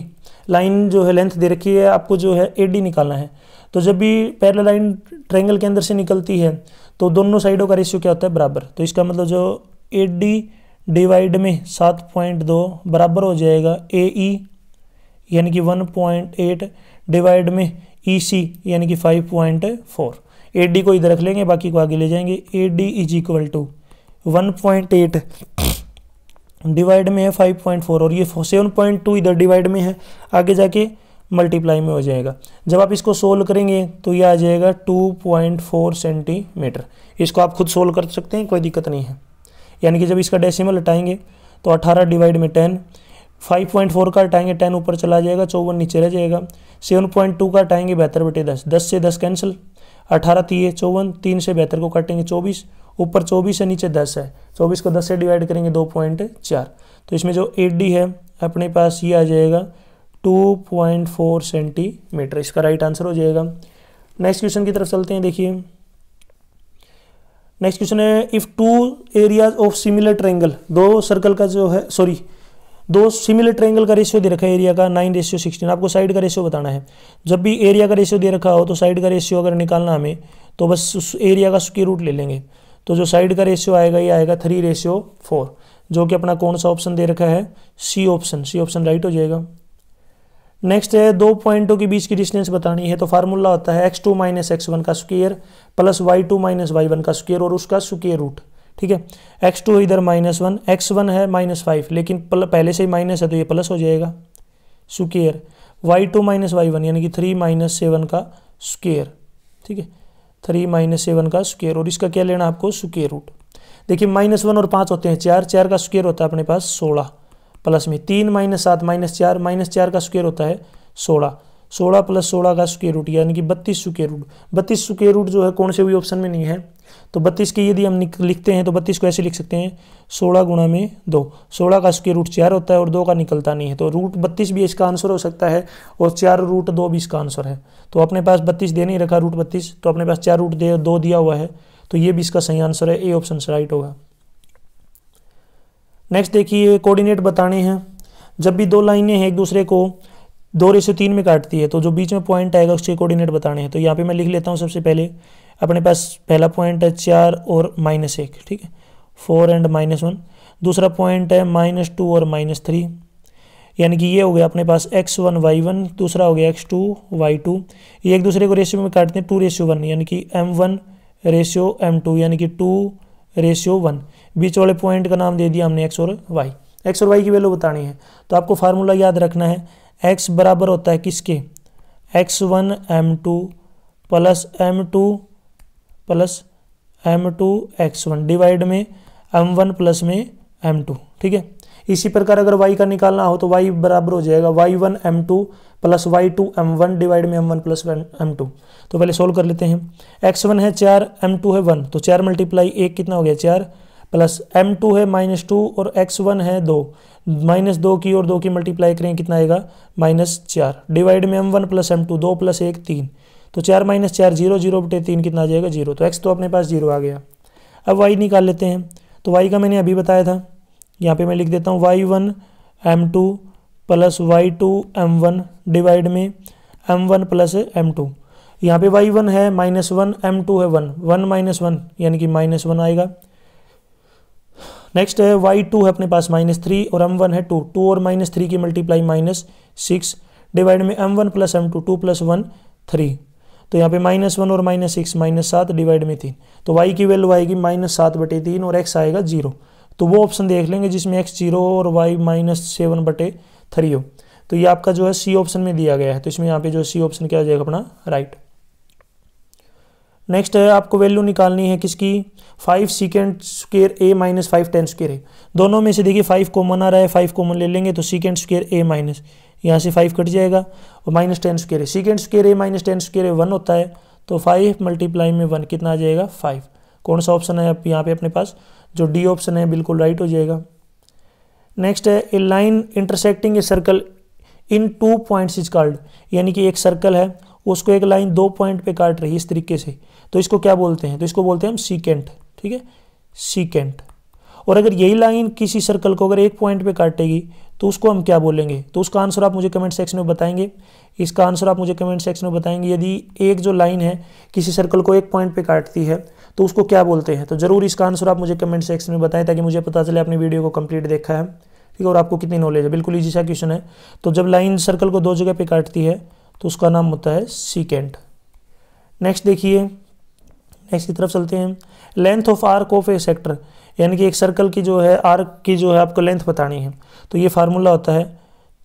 लाइन जो है लेंथ दे रखी है आपको जो है ए डी निकालना है तो जब भी पैरल लाइन ट्रायंगल के अंदर से निकलती है तो दोनों साइडों का रेशियो क्या होता है बराबर तो इसका मतलब जो ए डी डिवाइड में सात पॉइंट दो बराबर हो जाएगा ए ई e, यानी कि वन पॉइंट एट डिवाइड में ई e सी यानी कि five point four a d को इधर रख लेंगे बाकी को आगे ले जाएंगे a D is equal to one point eight divide में है फाइव पॉइंट फोर और ये सेवन पॉइंट टू इधर डिवाइड में है आगे जाके मल्टीप्लाई में हो जाएगा जब आप इसको सोल्व करेंगे तो ये आ जाएगा टू पॉइंट फोर सेंटीमीटर इसको आप खुद सोल्व कर सकते हैं कोई दिक्कत नहीं है यानी कि जब इसका डेसिमल हटाएंगे तो अठारह डिवाइड में टेन फाइव पॉइंट फोर का हटाएंगे टेन ऊपर चला जाएगा चौवन नीचे रह जाएगा सेवन पॉइंट टू का हटाएंगे बेहतर बटे दस दस से दस कैंसिल अठारह तीय चौवन तीन से बेहतर को काटेंगे चौबीस ऊपर चौबीस है नीचे दस है चौबीस को दस से डिवाइड करेंगे दो पॉइंट चार तो इसमें जो एट डी है अपने पास ये आ जाएगा टू पॉइंट फोर सेंटीमीटर इसका राइट आंसर हो जाएगा नेक्स्ट क्वेश्चन की तरफ चलते हैं देखिए नेक्स्ट क्वेश्चन है if two areas of similar triangle दो सर्कल का जो है सॉरी दो सिमिलर ट्रेंगल का रेशियो दे रखा है एरिया का नाइन रेशियो सिक्सटीन आपको साइड का रेशियो बताना है जब भी एरिया का रेशियो दे रखा हो तो साइड का रेशियो अगर निकालना हमें तो बस उस एरिया का स्क्वेयर रूट ले लेंगे तो जो साइड का रेशियो आएगा ये आएगा थ्री रेशियो फोर जो कि अपना कौन सा ऑप्शन दे रखा है सी ऑप्शन सी ऑप्शन राइट हो जाएगा नेक्स्ट है दो पॉइंटों के बीच की डिस्टेंस बतानी है तो फार्मूला होता है x two minus x one का square plus Y two minus Y one का स्क्वेयर और उसका स्क्वेयर रूट ठीक है एक्स टू इधर माइनस वन एक्स वन है माइनस फाइव लेकिन पहले से ही माइनस है तो ये प्लस हो जाएगा square y two minus Y one यानी कि थ्री माइनस सेवन का स्क्वेयर ठीक है थ्री माइनस सेवन का स्क्वेयर और इसका क्या लेना आपको स्क्वेयर रूट देखिए माइनस वन और पाँच होते हैं चार चार का स्क्वेयर होता है अपने पास सोलह प्लस में तीन माइनस सात माइनस चार माइनस चार का स्क्वेयर होता है सोलह सोलह प्लस सोलह का स्क्वेयर रूट यानी कि बत्तीस स्क्वेयर रूट बत्तीस स्क्वेयर रूट जो है कौन से भी ऑप्शन में नहीं है तो बत्तीस की यदि हम लिखते हैं तो बत्तीस को ऐसे लिख सकते हैं सोलह गुणा में दो सोलह का उसके रूट चार होता है और दो का निकलता नहीं है तो रूट बत्तीस भी इसका आंसर हो सकता है और चार रूट दो भी इसका आंसर है तो अपने पास बत्तीस दे नहीं रखा रूट बत्तीस तो अपने पास चार रूट दे दो दिया हुआ है तो ये भी इसका सही आंसर है ए ऑप्शन राइट होगा नेक्स्ट देखिए कोऑर्डिनेट बताने हैं जब भी दो लाइनें हैं एक दूसरे को दो रेशो तीन में काटती है तो जो बीच में पॉइंट आएगा उसके कोऑर्डिनेट बताने हैं तो यहाँ पे मैं लिख लेता हूँ सबसे पहले अपने पास पहला पॉइंट है चार और माइनस एक ठीक है फोर एंड माइनस वन दूसरा पॉइंट है माइनस टू और माइनस थ्री यानी कि ये हो गया अपने पास एक्स वन वाई वन दूसरा हो गया एक्स टू वाई टू ये एक दूसरे को रेशियो में काटते हैं टू रेशियो वन यानी कि m one ratio m two यानी कि टू रेशियो वन बीच वाले पॉइंट का नाम दे दिया हमने एक्स और वाई एक्स और वाई की वैल्यू बतानी है तो आपको फार्मूला याद रखना है एक्स बराबर होता है किसके x one M two plus M two plus M two x one divide में एम वन प्लस में एम टू ठीक है इसी प्रकार अगर y का निकालना हो तो y बराबर हो जाएगा y1 one M two plus Y two M one divide में M one plus M two तो पहले सोल्व कर लेते हैं x1 है चार m2 है वन तो चार मल्टीप्लाई एक कितना हो गया चार प्लस एम टू है माइनस टू और एक्स वन है दो माइनस दो की और दो की मल्टीप्लाई करें कितना आएगा माइनस चार डिवाइड में M one plus M two दो प्लस एक तीन तो चार माइनस चार जीरो जीरो बटे तीन कितना आ जाएगा जीरो तो एक्स तो अपने पास जीरो आ गया अब वाई निकाल लेते हैं तो वाई का मैंने अभी बताया था यहाँ पे मैं लिख देता हूँ y one M two plus Y two M one divide में M one plus M two यहाँ पे वाई वन है माइनस वन एम टू है वन वन माइनस वन यानी कि माइनस वन आएगा नेक्स्ट है वाई टू है अपने पास माइनस थ्री और एम वन है टू टू और माइनस थ्री की मल्टीप्लाई माइनस सिक्स डिवाइड में M one plus M two two plus one three तो यहाँ पे माइनस वन और माइनस सिक्स माइनस सात डिवाइड में तीन तो वाई की वैल्यू आएगी माइनस सात बटे तीन और एक्स आएगा जीरो तो वो ऑप्शन देख लेंगे जिसमें एक्स जीरो और वाई माइनस सेवन बटे थ्री हो तो ये आपका जो है सी ऑप्शन में दिया गया है तो इसमें यहाँ पे जो सी ऑप्शन क्या हो जाएगा अपना राइट नेक्स्ट है आपको वैल्यू निकालनी है किसकी फाइव सीकेंड स्क्र ए माइनस फाइव टेन स्क्र है दोनों में से देखिए फाइव कॉमन आ रहा है फाइव कॉमन ले लेंगे तो सीकेंड स्क्र ए माइनस यहाँ से फाइव कट जाएगा और माइनस टेन स्केयर है सिकेंड स्केयर है माइनस टेन स्केयर है वन होता है तो फाइव मल्टीप्लाई में वन कितना आ जाएगा फाइव कौन सा ऑप्शन है आप यहाँ पे अपने पास जो डी ऑप्शन है बिल्कुल राइट हो जाएगा नेक्स्ट है a line intersecting a circle in two points is called यानी कि एक सर्कल है उसको एक लाइन दो पॉइंट पे काट रही है इस तरीके से तो इसको क्या बोलते हैं तो इसको बोलते हैं हम सीकेंट ठीक है सीकेंट और अगर यही लाइन किसी सर्कल को अगर एक पॉइंट पे काटेगी तो उसको हम क्या बोलेंगे तो उसका आंसर आप मुझे कमेंट सेक्शन में बताएंगे इसका आंसर आप मुझे कमेंट सेक्शन में बताएंगे यदि एक जो लाइन है किसी सर्कल को एक पॉइंट पे काटती है तो उसको क्या बोलते हैं तो ज़रूर इसका आंसर आप मुझे कमेंट सेक्शन में बताएं ताकि मुझे पता चले आपने वीडियो को कंप्लीट देखा है ठीक है और आपको कितनी नॉलेज है बिल्कुल ईजी सा क्वेश्चन है तो जब लाइन सर्कल को दो जगह पर काटती है तो उसका नाम होता है सीकेंट नेक्स्ट देखिए नेक्स्ट की तरफ चलते हैं length of arc of a sector यानी कि एक सर्कल की जो है आर्क की जो है आपको लेंथ बतानी है तो ये फार्मूला होता है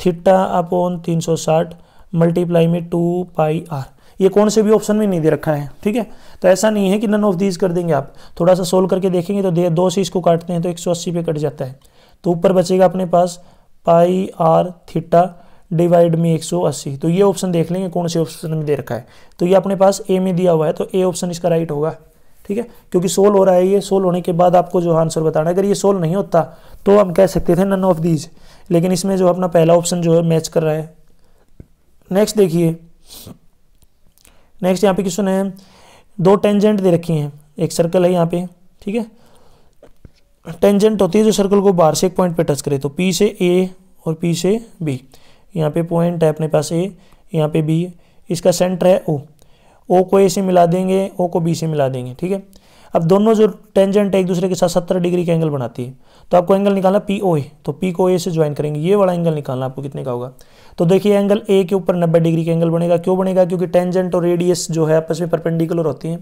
थीटा अपॉन तीन सौ साठ मल्टीप्लाई में टू पाई आर ये कौन से भी ऑप्शन में नहीं दे रखा है ठीक है तो ऐसा नहीं है कि नन ऑफ दीज कर देंगे आप थोड़ा सा सोल्व करके देखेंगे तो दे दो से इसको काटते हैं तो एक सौ अस्सी पे कट जाता है तो ऊपर बचेगा अपने पास पाई आर थीटा डिवाइड में 180 तो ये ऑप्शन देख लेंगे कौन से ऑप्शन में दे रखा है तो ये अपने पास ए में दिया हुआ है तो ए ऑप्शन इसका राइट होगा ठीक है क्योंकि सोल हो रहा है ये सोल होने के बाद आपको जो आंसर बताना है अगर ये सोल नहीं होता तो हम कह सकते थे नन ऑफ दीज लेकिन इसमें जो अपना पहला ऑप्शन जो है मैच कर रहा है नेक्स्ट देखिए नेक्स्ट यहाँ पे क्वेश्चन है दो टेंजेंट दे रखी हैं एक सर्कल है यहाँ पे ठीक है टेंजेंट होती है जो सर्कल को बाहर से एक पॉइंट पे टच करे तो पी से ए और पी से बी यहाँ पे पॉइंट है अपने पास ए यहाँ पे बी इसका सेंटर है ओ ओ को ए से मिला देंगे ओ को बी से मिला देंगे ठीक है अब दोनों जो टेंजेंट है एक दूसरे के साथ सत्तर डिग्री का एंगल बनाती है तो आपको एंगल निकालना पी ओ ए तो पी को ए से ज्वाइन करेंगे ये वाला एंगल निकालना आपको कितने का होगा तो देखिए एंगल ए के ऊपर नब्बे डिग्री का एंगल बनेगा क्यों बनेगा क्योंकि टेंजेंट और रेडियस जो है आपस में परपेंडिकुलर होती है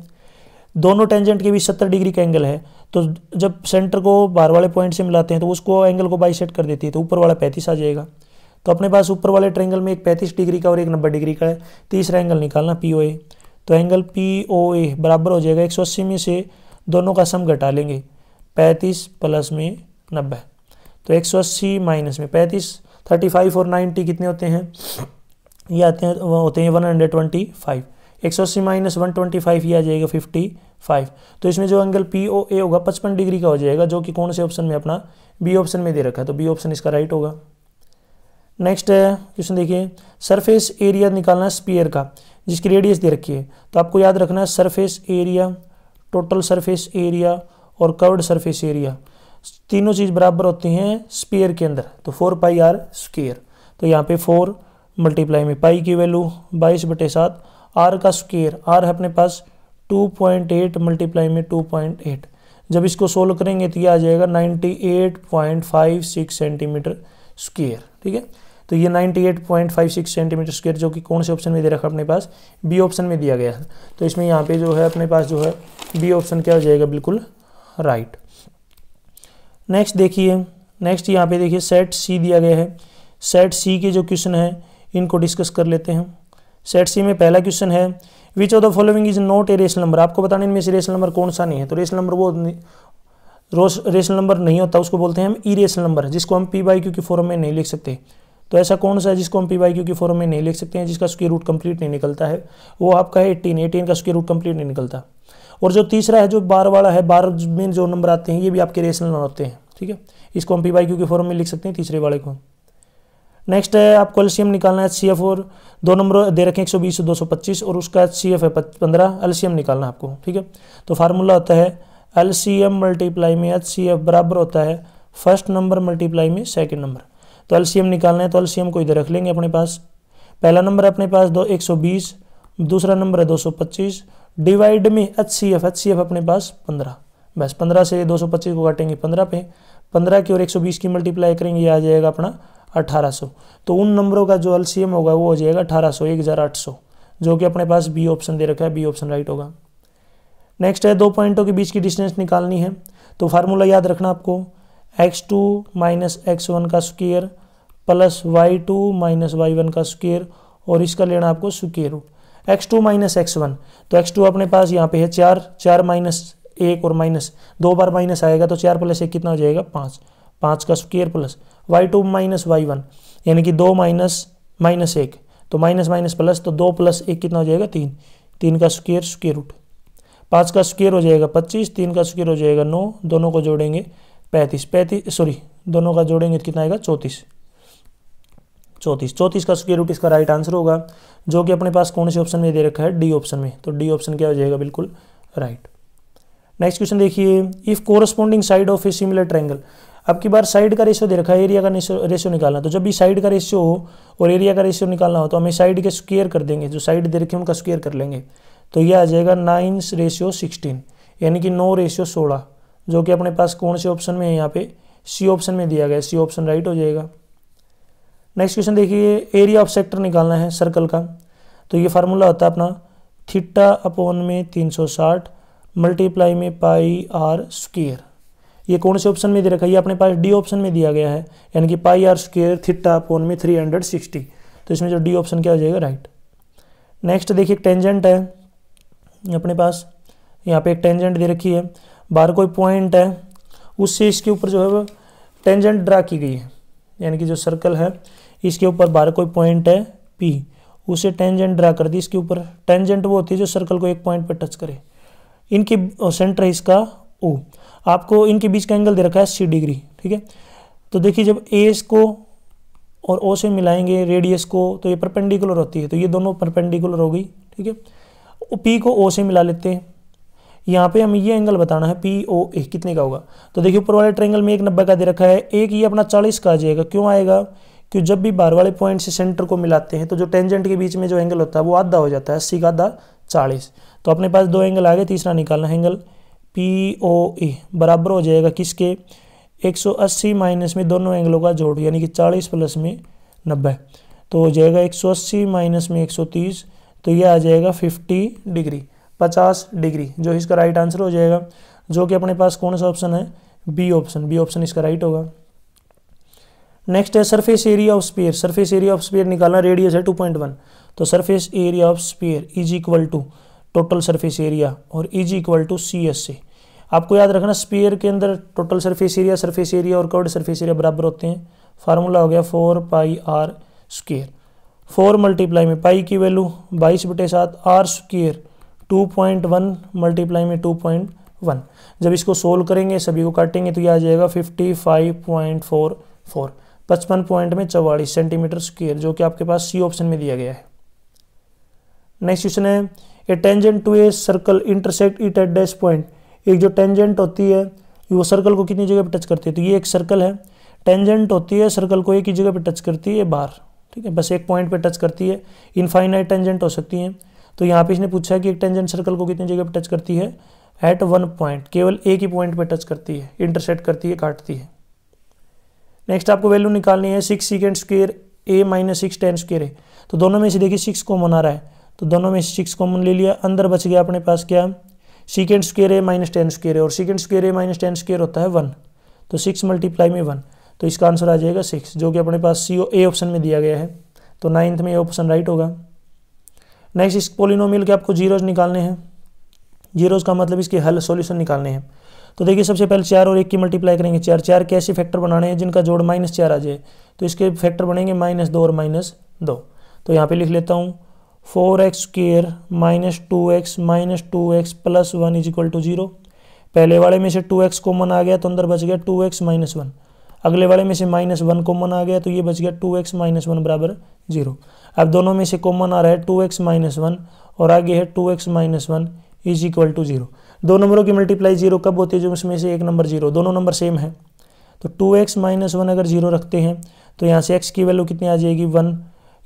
दोनों टेंजेंट के बीच सत्तर डिग्री का एंगल है तो जब सेंटर को बाहर वाले पॉइंट से मिलाते हैं तो उसको एंगल को बाई कर देती है तो ऊपर वाला पैंतीस आ जाएगा तो अपने पास ऊपर वाले ट्रेंगल में एक पैंतीस डिग्री का और एक नब्बे डिग्री का है तीसरा तो एंगल निकालना पी ओ ए तो एंगल पी ओ ए बराबर हो जाएगा एक में से दोनों का सम घटा लेंगे पैंतीस प्लस में नब्बे तो एक सौ अस्सी माइनस में पैंतीस थर्टी फाइव और नाइन्टी कितने होते हैं ये आते हैं होते हैं वन हंड्रेड ट्वेंटी फाइव एक सौ अस्सी माइनस वन ट्वेंटी फाइव ये आ जाएगा फिफ्टी फाइव तो इसमें जो एंगल पी ओ ए होगा पचपन डिग्री का हो जाएगा जो कि कौन से ऑप्शन में अपना बी ऑप्शन में दे रखा है तो बी ऑप्शन इसका राइट होगा नेक्स्ट है क्वेश्चन देखिए सरफेस एरिया निकालना स्पीयर का जिसकी रेडियस दे रखी है तो आपको याद रखना है surface area total surface area और कवर्ड सरफेस एरिया तीनों चीज़ बराबर होती हैं स्पेयर के अंदर तो फोर पाई आर स्केयर तो यहाँ पे फोर मल्टीप्लाई में पाई की वैल्यू बाईस बटे सात आर का स्केयर आर है अपने पास टू पॉइंट एट मल्टीप्लाई में टू पॉइंट एट जब इसको सोल्व करेंगे तो ये आ जाएगा ninety eight point five six centimetre square ठीक है तो ये 98.56 सेंटीमीटर स्क्वायर जो कि कौन से ऑप्शन में दे रखा अपने पास बी ऑप्शन में दिया गया है तो इसमें यहाँ पे जो है अपने पास जो है बी ऑप्शन क्या हो जाएगा बिल्कुल राइट नेक्स्ट देखिए नेक्स्ट यहाँ पे देखिए सेट सी दिया गया है सेट सी के जो क्वेश्चन है इनको डिस्कस कर लेते हैं सेट सी में पहला क्वेश्चन है which of the following is not a rational number आपको बताने इनमें से रेशल नंबर कौन सा नहीं है तो रेशल नंबर वो रेशल नंबर नहीं होता उसको बोलते हैं हम ई रेशल नंबर जिसको हम पी बाई क्यू के फॉर्म में नहीं लिख सकते तो ऐसा कौन सा है जिसको हम पी वाई क्यू की फॉर्म में नहीं लिख सकते हैं जिसका स्क्वेयर रूट कंप्लीट नहीं निकलता है वो आपका है एटीन एटीन का स्क्वेयर रूट कंप्लीट नहीं निकलता और जो तीसरा है जो बार वाला है बार में जो नंबर आते हैं ये भी आपके रेशनल होते हैं ठीक है इसको हम पी वाई क्यू के फॉर्म में लिख सकते हैं तीसरे वाले को नेक्स्ट है आपको एलसीएम निकालना है सी एफ और दो नंबर दे रखें एक सौ बीस दो सौ पच्चीस और उसका सी एफ है पंद्रह एलसीएम निकालना है आपको ठीक है तो फार्मूला होता है एलसीएम मल्टीप्लाई में एच सी एफ बराबर होता है फर्स्ट नंबर मल्टीप्लाई में सेकेंड नंबर तो एलसीएम निकालना है तो एलसीएम को इधर रख लेंगे अपने पास पहला नंबर अपने पास दो एक सौ बीस दूसरा नंबर है दो सौ पच्चीस डिवाइड में H C F H C F अपने पास पंद्रह बस पंद्रह से दो सौ पच्चीस को काटेंगे पंद्रह पे पंद्रह की और एक सौ बीस की मल्टीप्लाई करेंगे ये आ जाएगा अपना अठारह सौ तो उन नंबरों का जो एल होगा वो हो जाएगा अठारह सौ एक हज़ार आठ सौ जो कि अपने पास बी ऑप्शन दे रखा है बी ऑप्शन राइट होगा नेक्स्ट है दो पॉइंटों के बीच की डिस्टेंस निकालनी है तो फार्मूला याद रखना आपको x two minus x one का square plus Y two minus Y one का स्क्वेयर और इसका लेना आपको square root x two minus x one तो एक्स टू अपने पास यहाँ पे है चार चार माइनस एक और माइनस दो बार माइनस आएगा तो चार प्लस एक कितना हो जाएगा पाँच पाँच का square plus Y two minus Y one यानी कि दो माइनस माइनस एक तो माइनस माइनस प्लस तो दो प्लस एक कितना हो जाएगा तीन तीन का स्क्वेयर स्क्वेयर रूट पाँच का स्क्वेयर हो जाएगा पच्चीस तीन का स्क्वेयर हो जाएगा नौ दोनों को जोड़ेंगे पैंतीस पैंतीस सॉरी दोनों का जोड़ेंगे तो कितना आएगा चौंतीस चौंतीस चौंतीस का स्क्वेयर रूट इसका राइट आंसर होगा जो कि अपने पास कौन से ऑप्शन में दे रखा है डी ऑप्शन में तो डी ऑप्शन क्या हो जाएगा बिल्कुल राइट नेक्स्ट क्वेश्चन देखिए if corresponding side of a similar triangle अब की बार साइड का रेशियो दे रखा है एरिया का रेशियो निकालना तो जब भी साइड का रेशियो हो और एरिया का रेशियो निकालना हो तो हमें साइड के स्क्वेयर कर देंगे जो साइड दे रखे उनका स्क्वेयर कर लेंगे तो यह आ जाएगा नाइन रेशियो सिक्सटीन यानी कि नौ रेशियो सोलह जो कि अपने पास कौन से ऑप्शन में है यहाँ पे सी ऑप्शन में दिया गया सी ऑप्शन राइट हो जाएगा नेक्स्ट क्वेश्चन देखिए एरिया ऑफ सेक्टर निकालना है सर्कल का तो ये फार्मूला होता है अपना थीटा अपॉन में 360 मल्टीप्लाई में पाई आर स्क्र ये कौन से ऑप्शन में दे रखा है ये अपने पास डी ऑप्शन में दिया गया है यानी कि pi r square theta upon में 360 तो इसमें जो डी ऑप्शन क्या हो जाएगा राइट नेक्स्ट देखिए टेंजेंट है अपने पास यहाँ पे एक टेंजेंट दे रखी है बाहर कोई पॉइंट है उससे इसके ऊपर जो है वो टेंजेंट ड्रा की गई है यानी कि जो सर्कल है इसके ऊपर बाहर कोई पॉइंट है पी उसे टेंजेंट ड्रा कर दी इसके ऊपर टेंजेंट वो होती है जो सर्कल को एक पॉइंट पर टच करे इनके सेंटर है इसका ओ आपको इनके बीच का एंगल दे रखा है अस्सी डिग्री ठीक है तो देखिए जब ए को और ओ से मिलाएंगे रेडियस को तो ये परपेंडिकुलर होती है तो ये दोनों परपेंडिकुलर हो गई ठीक है पी को ओ से मिला लेते हैं यहाँ पे हमें ये एंगल बताना है पी ओ ए कितने का होगा तो देखिए ऊपर वाले ट्रेंगल में एक नब्बे का दे रखा है एक ये अपना चालीस का आ जाएगा क्यों आएगा क्यों जब भी बार वाले पॉइंट से सेंटर को मिलाते हैं तो जो टेंजेंट के बीच में जो एंगल होता है वो आधा हो जाता है अस्सी का आधा चालीस तो अपने पास दो एंगल आ गए तीसरा निकालना है एंगल पी ओ ए बराबर हो जाएगा किसके अस्सी माइनस में दोनों एंगलों का जोड़ यानी कि चालीस प्लस में नब्बे तो हो जाएगा अस्सी माइनस में तीस तो ये आ जाएगा 50 डिग्री पचास डिग्री जो इसका राइट आंसर हो जाएगा जो कि अपने पास कौन सा ऑप्शन है बी ऑप्शन बी ऑप्शन इसका राइट होगा नेक्स्ट है surface area of sphere surface area of sphere निकालना रेडियस है टू पॉइंट वन तो surface area of sphere is equal to total surface area और is equal to C S A आपको याद रखना स्पेयर के अंदर total surface area surface area और कर्ड सरफेस एरिया बराबर होते हैं फार्मूला हो गया four pi r square four multiply में पाई की वैल्यू बाईस बटे सात r square two point one multiply में टू पॉइंट वन जब इसको सोल्व करेंगे सभी को काटेंगे तो ये आ जाएगा fifty five point four four पचपन पॉइंट में चवालीस सेंटीमीटर स्क्वेयर जो कि आपके पास सी ऑप्शन में दिया गया है नेक्स्ट क्वेश्चन है a tangent to a circle intersect it at dash point एक जो टेंजेंट होती है वो सर्कल को कितनी जगह पर टच करती है तो ये एक सर्कल है टेंजेंट होती है सर्कल को एक ही जगह पर टच करती है बाहर ठीक है बस एक पॉइंट पे टच करती है इनफाइनाइट टेंजेंट हो सकती हैं तो यहाँ पे इसने पूछा कि एक टेंजेंट सर्कल को कितनी जगह पर टच करती है एट वन पॉइंट केवल एक ही पॉइंट पर टच करती है इंटरसेट करती है काटती है नेक्स्ट आपको वैल्यू निकालनी है six secant square A minus six tan square है तो दोनों में से देखिए सिक्स कॉमन आ रहा है तो दोनों में से सिक्स कॉमन ले लिया अंदर बच गया अपने पास क्या सिकेंड स्क्र ए माइनस टेन स्क्र और सिकेंड स्क्र ए माइनस टेन स्केयर होता है वन तो सिक्स मल्टीप्लाई में वन तो इसका आंसर आ जाएगा सिक्स जो कि अपने पास सी ए ऑप्शन में दिया गया है तो नाइन्थ में ये ऑप्शन राइट होगा नेक्स्ट इस पोलिनोमियल के आपको जीरोज निकालने हैं जीरोज का मतलब इसके हल सॉल्यूशन निकालने हैं तो देखिए सबसे पहले चार और एक की मल्टीप्लाई करेंगे चार चार के ऐसे फैक्टर बनाने हैं जिनका जोड़ माइनस चार आ जाए तो इसके फैक्टर बनेंगे माइनस दो और माइनस दो तो यहाँ पे लिख लेता हूँ four x square minus two x minus two x plus one is equal to zero पहले वाले में से टू एक्स कॉमन आ गया तो अंदर बच गया टू एक्स माइनस वन अगले वाले में से माइनस वन कॉमन आ गया तो ये बच गया टू एक्स माइनस वन बराबर जीरो अब दोनों में से कॉमन आ रहा है टू एक्स माइनस वन और आगे है two x minus one is equal to zero दो नंबरों की मल्टीप्लाई जीरो कब होती है जो उसमें से एक नंबर जीरो दोनों नंबर सेम है तो टू एक्स माइनस वन अगर जीरो रखते हैं तो यहाँ से एक्स की वैल्यू कितनी आ जाएगी वन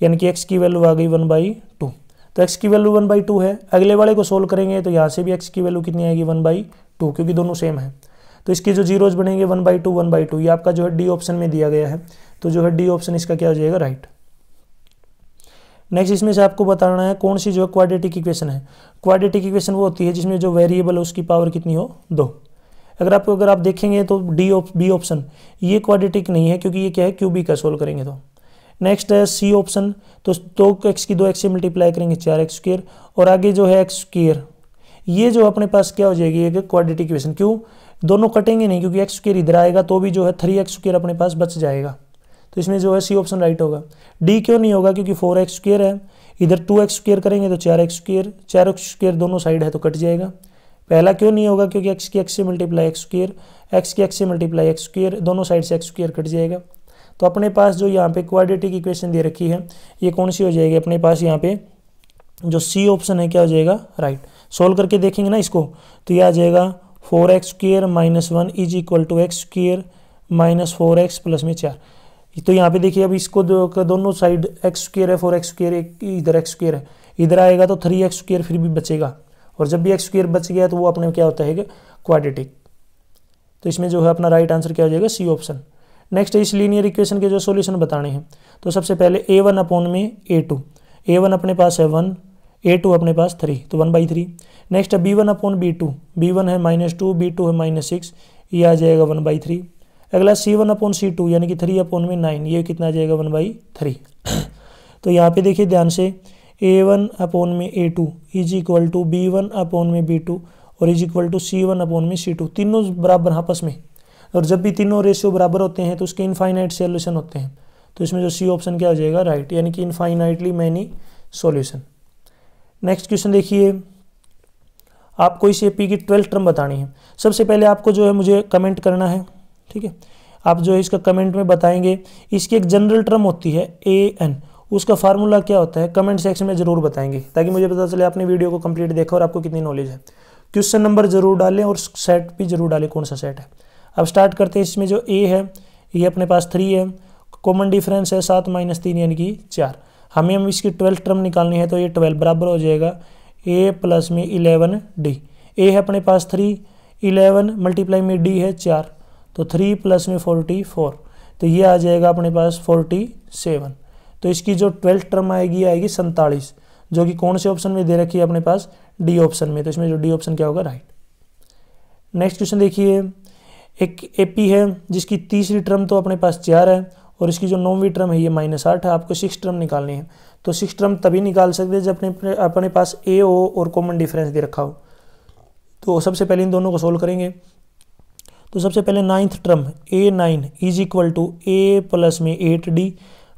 यानी कि एक्स की वैल्यू आ गई वन बाई टू तो एक्स की वैल्यू वन बाई टू है अगले वाले को सोल्व करेंगे तो यहाँ से भी एक्स की वैल्यू कितनी आएगी वन बाई टू क्योंकि दोनों सेम है तो इसके जो जीरोज बनेंगे one by two one by two ये आपका जो है डी ऑप्शन में दिया गया है तो जो है डी ऑप्शन इसका क्या हो जाएगा राइट नेक्स्ट इसमें से आपको बताना है कौन सी जो है क्वाड्रेटिक इक्वेशन है क्वाड्रेटिक इक्वेशन वो होती है जिसमें जो वेरिएबल है उसकी पावर कितनी हो दो अगर आप अगर आप देखेंगे तो डी बी ऑप्शन ये क्वाड्रेटिक नहीं है क्योंकि ये क्या है बी का सोल्व करेंगे तो नेक्स्ट है सी ऑप्शन तो दो एक्स की दो एक्स से मल्टीप्लाई करेंगे चार एक्स स्क्र और आगे जो है एक्स स्क्र ये जो अपने पास क्या हो जाएगी एक क्वाड्रेटिक इक्वेशन क्यों दोनों कटेंगे नहीं क्योंकि एक्स स्क्र इधर आएगा तो भी जो है थ्री एक्स स्क्र अपने पास बच जाएगा तो इसमें जो है सी ऑप्शन राइट होगा डी क्यों नहीं होगा क्योंकि फोर एक्स स्क्र है इधर टू एक्स स्क्र करेंगे तो चार एक्स स्क्र चार एक्स स्क्र दोनों साइड है तो कट जाएगा पहला क्यों नहीं होगा क्योंकि एक्स की एक्स से मल्टीप्लाई एक्स स्क्र एक्स की एक्स से मल्टीप्लाई एक्स स्क्र दोनों साइड से एक्स स्क्र कट जाएगा तो अपने पास जो यहाँ पे क्वाड्रेटिक इक्वेशन दे रखी है ये कौन सी हो जाएगी अपने पास यहाँ पे जो सी ऑप्शन है क्या हो जाएगा राइट सोल्व करके देखेंगे ना इसको तो ये आ जाएगा four x square minus one is equal to x square minus four x plus में चार तो यहाँ पे देखिए अब इसको दो, दोनों साइड एक्स स्क्र है फोर एक्स स्क्र एक इधर एक्स स्क्र है इधर आएगा तो थ्री एक्स स्क्र फिर भी बचेगा और जब भी एक्स स्क्र बच गया तो वो अपने क्या होता है क्वाड्रेटिक तो इसमें जो है अपना राइट आंसर क्या हो जाएगा सी ऑप्शन नेक्स्ट इस लीनियर इक्वेशन के जो सोल्यूशन बताने हैं तो सबसे पहले ए वन अपॉन में ए टू ए वन अपने पास है वन ए टू अपने पास थ्री तो वन बाई थ्री नेक्स्ट है B one upon B two B one है माइनस टू बी टू है माइनस सिक्स ये आ जाएगा वन बाई थ्री अगला सी वन अपॉन सी टू यानी कि थ्री अपॉन में नाइन ये कितना आ जाएगा वन बाई थ्री तो यहाँ पे देखिए ध्यान से ए वन अपॉन में a two is equal to B one upon में बी टू और is equal to C one upon में सी टू तीनों बराबर आपस में और जब भी तीनों रेशियो बराबर होते हैं तो उसके इनफाइनाइट सोल्यूशन होते हैं तो इसमें जो सी ऑप्शन क्या हो जाएगा राइट यानी कि infinitely many solution next question देखिए आपको इस ए पी की ट्वेल्थ टर्म बतानी है सबसे पहले आपको जो है मुझे कमेंट करना है ठीक है आप जो है इसका कमेंट में बताएंगे इसकी एक जनरल टर्म होती है ए एन उसका फार्मूला क्या होता है कमेंट सेक्शन में ज़रूर बताएंगे ताकि मुझे पता चले आपने वीडियो को कंप्लीट देखा और आपको कितनी नॉलेज है क्वेश्चन नंबर जरूर डालें और सेट भी जरूर डालें कौन सा सेट है अब स्टार्ट करते हैं इसमें जो ए है ये अपने पास थ्री है कॉमन डिफरेंस है सात माइनस तीन यानी कि चार हमें हम इसकी ट्वेल्थ टर्म निकालनी है तो ये ट्वेल्व बराबर हो जाएगा ए प्लस में इलेवन डी ए है अपने पास थ्री इलेवन मल्टीप्लाई में डी है चार तो थ्री प्लस में फोर्टी फोर तो ये आ जाएगा अपने पास फोर्टी सेवन तो इसकी जो ट्वेल्थ टर्म आएगी आएगी सैंतालीस जो कि कौन से ऑप्शन में दे रखी है अपने पास डी ऑप्शन में तो इसमें जो डी ऑप्शन क्या होगा राइट नेक्स्ट क्वेश्चन देखिए एक एपी है जिसकी तीसरी टर्म तो अपने पास चार है और इसकी जो नौवीं टर्म है ये माइनस आठ है आपको सिक्स टर्म निकालनी है तो सिक्स टर्म तभी निकाल सकते हैं जब अपने अपने पास ए ओ और कॉमन डिफरेंस दे रखा हो तो सबसे पहले इन दोनों को सोल्व करेंगे तो सबसे पहले ninth term a nine is equal to A plus में एट डी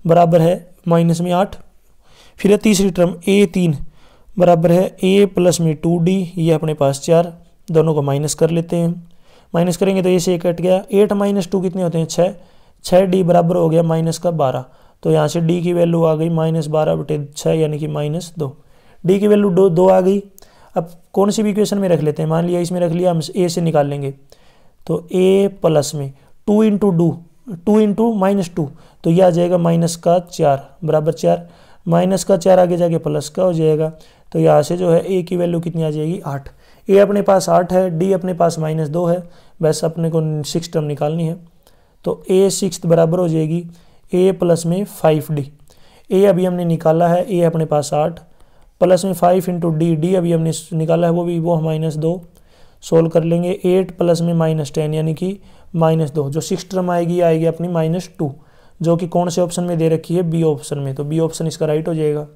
बराबर है माइनस में आठ फिर है तीसरी टर्म ए तीन बराबर है ए प्लस में टू डी ये अपने पास चार दोनों को माइनस कर लेते हैं माइनस करेंगे तो ए से कट गया एट माइनस टू कितने होते हैं छः छः डी बराबर हो गया माइनस का बारह तो यहाँ से डी की वैल्यू आ गई माइनस बारह बटे छः यानी कि माइनस दो डी की वैल्यू दो दो आ गई अब कौन सी भी इक्वेशन में रख लेते हैं मान लिया इसमें रख लिया हम ए से निकाल लेंगे तो ए प्लस में two into do two into minus two तो यह आ जाएगा माइनस का चार बराबर चार माइनस का चार आगे जाके प्लस का हो जाएगा तो यहाँ से जो है ए की वैल्यू कितनी आ जाएगी आठ ए अपने पास आठ है डी अपने पास माइनस दो है बस अपने को सिक्स टर्म निकालनी है तो ए सिक्स बराबर हो जाएगी ए प्लस में फाइव डी ए अभी हमने निकाला है ए अपने पास आठ प्लस में फाइव इंटू डी डी अभी हमने निकाला है वो भी वो माइनस दो सोल्व कर लेंगे एट प्लस में माइनस टेन यानी कि माइनस दो जो सिक्स टर्म आएगी आएगी अपनी माइनस टू जो कि कौन से ऑप्शन में दे रखी है बी ऑप्शन में तो बी ऑप्शन इसका राइट हो जाएगा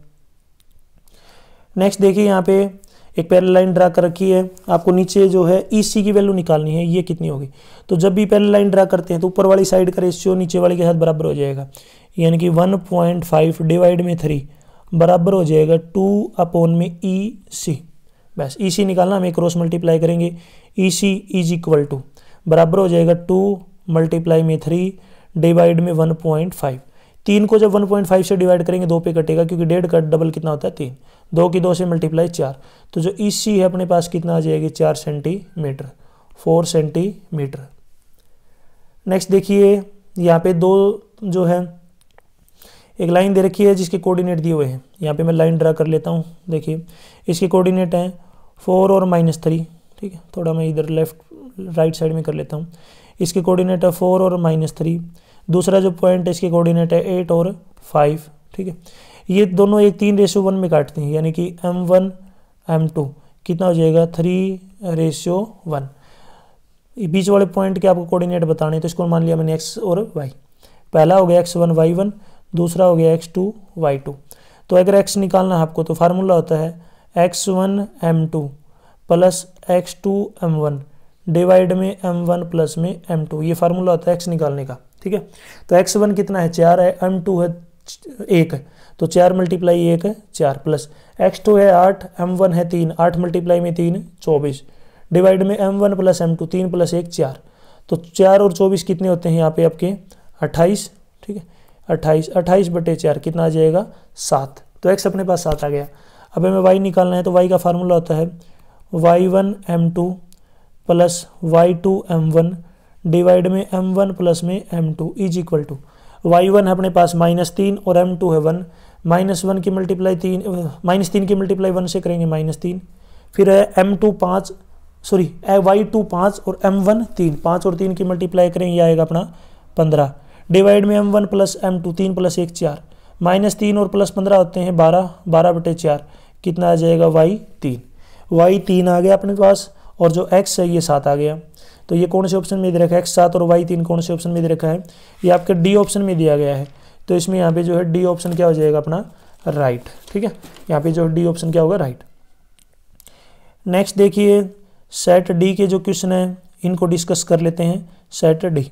नेक्स्ट देखिए यहाँ पे एक पैरल लाइन ड्रा कर रखी है आपको नीचे जो है ई e सी की वैल्यू निकालनी है ये कितनी होगी तो जब भी पैरल लाइन ड्रा करते हैं तो ऊपर वाली साइड का रेशियो नीचे वाली के साथ बराबर हो जाएगा यानी कि वन पॉइंट फाइव डिवाइड में थ्री बराबर हो जाएगा टू अपॉन में ई e सी बस ई e सी निकालना हम एक क्रॉस मल्टीप्लाई करेंगे E C is equal to बराबर हो जाएगा टू मल्टीप्लाई में थ्री डिवाइड में वन पॉइंट फाइव तीन को जब वन पॉइंट फाइव से डिवाइड करेंगे दो पे कटेगा क्योंकि डेढ़ का डबल कितना होता है तीन दो की दो से मल्टीप्लाई चार तो जो ई e सी है अपने पास कितना आ जाएगी चार सेंटीमीटर फोर सेंटीमीटर नेक्स्ट देखिए यहाँ पे दो जो है एक लाइन दे रखी है जिसके कोऑर्डिनेट दिए हुए हैं यहाँ पे मैं लाइन ड्रा कर लेता हूँ देखिए इसके कोऑर्डिनेट हैं फोर और माइनस थ्री ठीक है थोड़ा मैं इधर लेफ्ट राइट साइड में कर लेता हूँ इसके कोऑर्डिनेट है फोर और माइनस थ्री दूसरा जो पॉइंट है इसके कोऑर्डिनेट है एट और फाइव ठीक है ये दोनों एक तीन रेशियो वन में काटते हैं यानी कि एम वन एम टू कितना हो जाएगा थ्री रेशियो वन बीच वाले पॉइंट के आपको कोऑर्डिनेट बताने तो इसको मान लिया मैंने एक्स और वाई पहला हो गया एक्स वन वाई वन दूसरा हो गया एक्स टू वाई टू तो अगर एक्स निकालना है आपको तो फार्मूला होता है X one M two plus x two M one divide में एम वन प्लस में एम टू ये फार्मूला होता है एक्स निकालने का ठीक है तो एक्स वन कितना है चार है एम टू है एक है तो चार मल्टीप्लाई एक है चार प्लस एक्स टू है आठ एम वन है तीन आठ मल्टीप्लाई में तीन चौबीस डिवाइड में M one plus M two तीन प्लस एक चार तो चार और चौबीस कितने होते हैं यहाँ पे आपके अट्ठाईस ठीक है अट्ठाईस अट्ठाईस बटे चार कितना आ जाएगा सात तो एक्स अपने पास सात आ गया अब हमें वाई निकालना है तो वाई का फार्मूला होता है Y one M two plus Y two M one divide में एम वन प्लस में M two is equal to Y one है अपने पास माइनस तीन और एम टू है वन माइनस वन की मल्टीप्लाई तीन माइनस तीन की मल्टीप्लाई वन से करेंगे माइनस तीन फिर है एम टू पाँच सॉरी वाई टू पाँच और एम वन तीन पाँच और तीन की मल्टीप्लाई करेंगे आएगा अपना पंद्रह डिवाइड में M one plus M two तीन प्लस एक चार माइनस तीन और प्लस पंद्रह होते हैं बारह बारह बटे चार कितना आ जाएगा वाई तीन वाई तीन आ गया अपने पास और जो एक्स है ये सात आ गया तो ये कौन से ऑप्शन में दे रखा है एक्स सात और वाई तीन कौन से ऑप्शन में दे रखा है ये आपके डी ऑप्शन में दिया गया है तो इसमें यहाँ पे जो है डी ऑप्शन क्या हो जाएगा अपना राइट ठीक है यहाँ पे जो डी ऑप्शन क्या होगा राइट नेक्स्ट देखिए सेट डी के जो क्वेश्चन हैं इनको डिस्कस कर लेते हैं सेट डी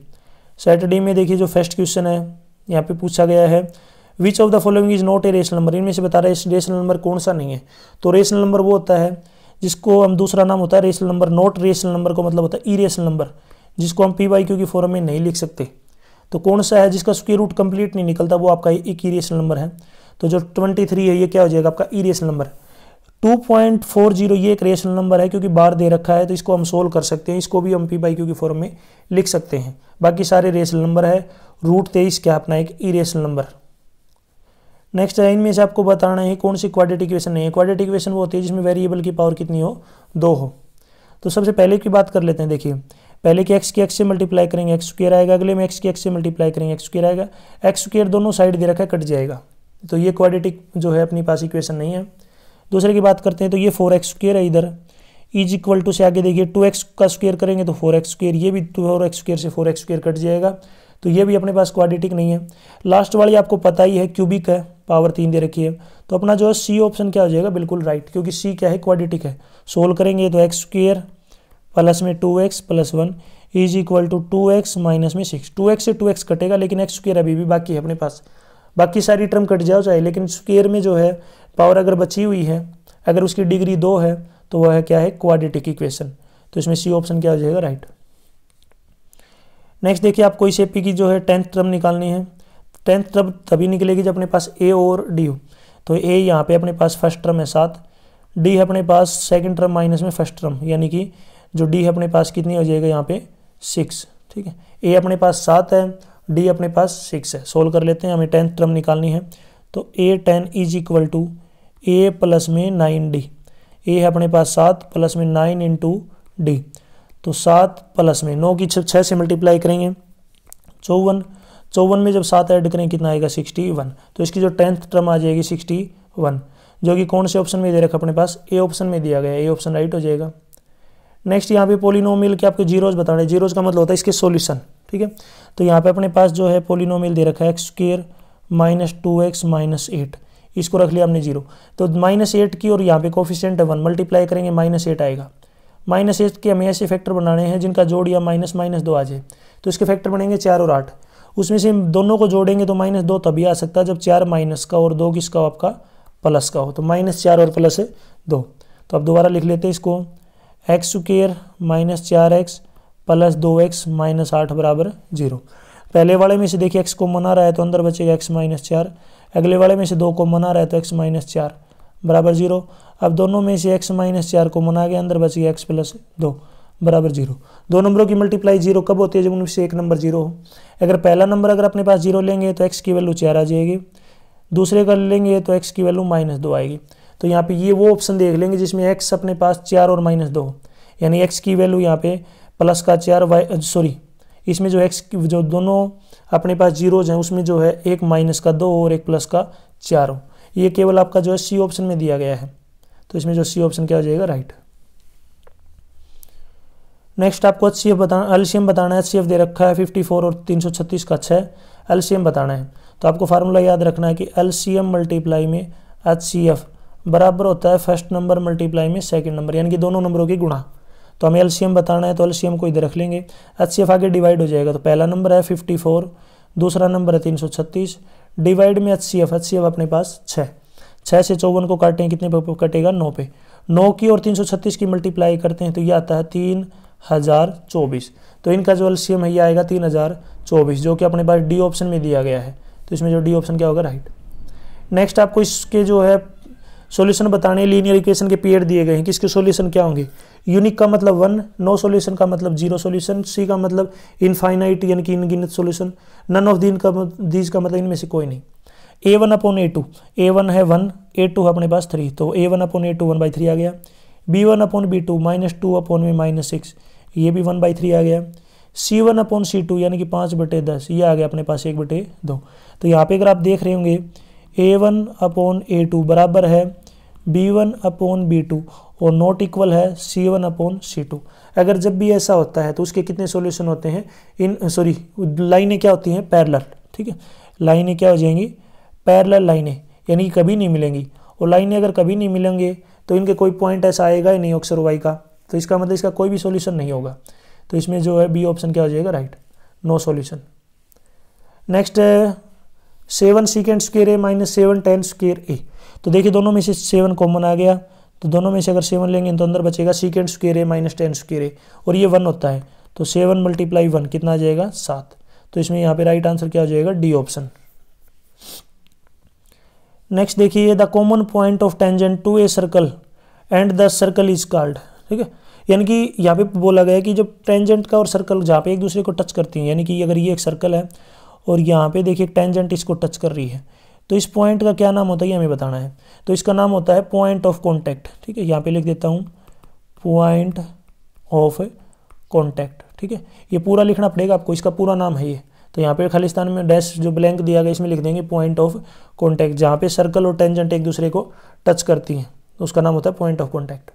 सैटरडे में देखिए जो फर्स्ट क्वेश्चन है यहाँ पे पूछा गया है which of the following is not a rational number इनमें से बता रहा है रेशनल नंबर कौन सा नहीं है तो रेशनल नंबर वो होता है जिसको हम दूसरा नाम होता है rational number not rational number को मतलब होता है ई नंबर जिसको हम पी वाई क्यू की फॉर्म में नहीं लिख सकते तो कौन सा है जिसका स्क्वेयर रूट कंप्लीट नहीं निकलता वो आपका एक ई नंबर है तो जो ट्वेंटी थ्री है ये क्या हो जाएगा आपका ई रेशनल नंबर 2.40 ये एक रेशनल नंबर है क्योंकि बार दे रखा है तो इसको हम सोल्व कर सकते हैं इसको भी हम पी बाई क्यू की फॉर्म में लिख सकते हैं बाकी सारे रेशनल नंबर है रूट तेईस क्या अपना एक इरेशनल नंबर नेक्स्ट है इनमें से आपको बताना है कौन सी क्वाड्रेटिक इक्वेशन नहीं है क्वाड्रेटिक इक्वेशन वो होती है जिसमें वेरिएबल की पावर कितनी हो दो हो तो सबसे पहले की बात कर लेते हैं देखिए पहले कि एक्स की एक्स से मल्टीप्लाई करेंगे एक्स स्क्र आएगा अगले में एक्स की एक्स से मल्टीप्लाई करेंगे एक्स स्क्र आएगा एक्स स्क्र दोनों साइड दे रखा है कट जाएगा तो ये क्वाड्रेटिक जो है अपने पास इक्वेशन नहीं है दूसरे की बात करते हैं तो ये फोर एक्स स्क्र है इधर इज इक्वल टू से आगे देखिए टू एक्स का स्क्वेयर करेंगे तो फोर एक्स स्क्र ये भी टू फोर एक्स स्क्र से फोर एक्स स्क्र कट जाएगा तो ये भी अपने पास क्वाडिटिक नहीं है लास्ट वाली आपको पता ही है क्यूबिक है पावर तीन दे रखी है तो अपना जो है सी ऑप्शन क्या हो जाएगा बिल्कुल राइट क्योंकि सी क्या है क्वाडिटिक है सोल्व करेंगे तो एक्स स्क्र प्लस में two x plus one is equal to two x minus में सिक्स टू एक्स से टू एक्स कटेगा लेकिन एक्स स्क्र अभी भी बाकी है अपने पास बाकी सारी टर्म कट जाओ चाहे लेकिन स्क्वेयर में जो है पावर अगर बची हुई है अगर उसकी डिग्री दो है तो वह है क्या है क्वाड्रेटिक इक्वेशन तो इसमें सी ऑप्शन क्या हो जाएगा राइट नेक्स्ट देखिए आपको इस एपी की जो है टेंथ टर्म निकालनी है टेंथ टर्म तभी निकलेगी जब अपने पास ए और डी हो तो ए यहाँ पे अपने पास फर्स्ट टर्म है सात डी है अपने पास सेकंड टर्म माइनस में फर्स्ट टर्म यानी कि जो डी है अपने पास कितनी हो जाएगा यहाँ पे सिक्स ठीक है ए अपने पास सात है डी अपने पास सिक्स है सोल्व कर लेते हैं हमें टेंथ टर्म निकालनी है तो A ten is equal to A plus में नाइन डी ए है अपने पास सात प्लस में नाइन इंटू डी तो सात प्लस में नौ की छः से मल्टीप्लाई करेंगे चौवन चौवन में जब सात ऐड करें कितना आएगा सिक्सटी वन तो इसकी जो टेंथ टर्म आ जाएगी सिक्सटी वन जो कि कौन से ऑप्शन में दे रखा अपने पास ए ऑप्शन में दिया गया ए ऑप्शन राइट हो जाएगा नेक्स्ट यहाँ पे पोलिनोमिल के आपको जीरोज बता रहे जीरोज का मतलब होता है इसके सोल्यूशन ठीक है तो यहाँ पे अपने पास जो है पोलिनोमिल दे रखा है X square minus two x minus eight इसको रख लिया हमने जीरो तो माइनस एट की और यहाँ पे कोफिशेंट है वन मल्टीप्लाई करेंगे माइनस एट आएगा माइनस एट के हमें ऐसे फैक्टर बनाने हैं जिनका जोड़ या माइनस माइनस दो आ जाए तो इसके फैक्टर बनेंगे चार और आठ उसमें से दोनों को जोड़ेंगे तो माइनस दो तभी आ सकता है जब चार माइनस का और दो किसका हो आपका प्लस का हो तो माइनस चार और प्लस है दो तो आप दोबारा लिख लेते हैं इसको एक्स स्क्र माइनस चार एक्स प्लस दो एक्स माइनस आठ बराबर जीरो पहले वाले में से देखिए एक्स को मना रहा है तो अंदर बचेगा एक्स माइनस चार अगले वाले में से दो को मना रहा है तो एक्स माइनस चार बराबर जीरो अब दोनों में से एक्स माइनस चार को मना के अंदर बचेगा एक्स प्लस दो बराबर जीरो दो नंबरों की मल्टीप्लाई जीरो कब होती है जब उनमें से एक नंबर जीरो हो अगर पहला नंबर अगर अपने पास जीरो लेंगे तो एक्स की वैल्यू चार आ जाएगी दूसरे का लेंगे तो एक्स की वैल्यू माइनस दो आएगी तो यहाँ पे ये वो ऑप्शन देख लेंगे जिसमें एक्स अपने पास चार और माइनस दो यानी एक्स की वैल्यू यहाँ पे प्लस का चार वाई सॉरी इसमें जो एक्स जो दोनों अपने पास जीरोज हैं उसमें जो है एक माइनस का दो और एक प्लस का चार ये केवल आपका जो है सी ऑप्शन में दिया गया है तो इसमें जो सी ऑप्शन क्या हो जाएगा राइट नेक्स्ट आपको एच सी बताना एलसीएम बताना है एच दे रखा है 54 और 336 का अच्छा है एलसीएम बताना है तो आपको फार्मूला याद रखना है कि एलसीएम मल्टीप्लाई में एच बराबर होता है फर्स्ट नंबर मल्टीप्लाई में सेकंड नंबर यानी कि दोनों नंबरों की गुणा तो हमें एल्शियम बताना है तो एल्शियम को इधर रख लेंगे एच आगे डिवाइड हो जाएगा तो पहला नंबर है फिफ्टी फोर दूसरा नंबर है तीन सौ छत्तीस डिवाइड में H C F H C F अपने पास छः छः से चौवन को काटें कितने पे कटेगा नौ पे नौ की और तीन सौ छत्तीस की मल्टीप्लाई करते हैं तो ये आता है तीन हज़ार चौबीस तो इनका जो एल्शियम है ये आएगा तीन हज़ार चौबीस जो कि अपने पास डी ऑप्शन में दिया गया है तो इसमें जो डी ऑप्शन क्या होगा राइट नेक्स्ट आपको इसके जो है सॉल्यूशन बताने लीनियर इक्वेशन के पीरियड दिए गए हैं कि इसके सॉल्यूशन क्या होंगे यूनिक का मतलब वन नो सॉल्यूशन का मतलब जीरो सॉल्यूशन सी का मतलब इनफाइनाइट यानी कि इनगिनत सॉल्यूशन नन ऑफ दिन का दीज का मतलब इनमें से कोई नहीं A one upon A two A one है वन ए टू है अपने पास थ्री तो A one upon A two one by three आ गया B one upon B two minus two upon में माइनस सिक्स ये भी वन बाई थ्री आ गया सी वन अपॉन सी टू यानी कि पाँच बटे दस ये आ गया अपने पास एक बटे दो तो यहाँ पे अगर आप देख रहे होंगे A one upon A two बराबर है B one upon B two और नॉट इक्वल है सी वन अपॉन सी टू अगर जब भी ऐसा होता है तो उसके कितने सॉल्यूशन होते हैं इन सॉरी लाइनें क्या होती हैं पैरलर ठीक है लाइनें क्या हो जाएंगी पैरलर लाइनें यानी कि कभी नहीं मिलेंगी और लाइनें अगर कभी नहीं मिलेंगे तो इनके कोई पॉइंट ऐसा आएगा ही नहीं अक्सर वाई का तो इसका मतलब इसका कोई भी सोल्यूशन नहीं होगा तो इसमें जो है बी ऑप्शन क्या हो जाएगा राइट नो सोल्यूशन नेक्स्ट है seven secant square A minus seven tan square A तो देखिए दोनों में से सेवन कॉमन आ गया तो दोनों में से अगर सेवन लेंगे तो अंदर बचेगा secant square A minus tan square A और ये वन होता है तो सेवन मल्टीप्लाई वन कितना आ जाएगा सात तो इसमें यहाँ पे राइट आंसर क्या हो जाएगा डी ऑप्शन नेक्स्ट देखिए the common point of tangent to a circle and the circle is called ठीक है यानी कि यहाँ पे बोला गया है कि जब टेंजेंट का और सर्कल जहाँ पे एक दूसरे को टच करती हैं यानी कि अगर ये एक सर्कल है और यहाँ पे देखिए टेंजेंट इसको टच कर रही है तो इस पॉइंट का क्या नाम होता है ये हमें बताना है तो इसका नाम होता है पॉइंट ऑफ कॉन्टैक्ट ठीक है यहाँ पे लिख देता हूँ पॉइंट ऑफ कॉन्टैक्ट ठीक है ये पूरा लिखना पड़ेगा आपको इसका पूरा नाम है ये तो यहाँ पे खालिस्तान में डैश जो ब्लैंक दिया गया इसमें लिख देंगे पॉइंट ऑफ कॉन्टैक्ट जहाँ पे सर्कल और टेंजेंट एक दूसरे को टच करती हैं तो उसका नाम होता है पॉइंट ऑफ कॉन्टैक्ट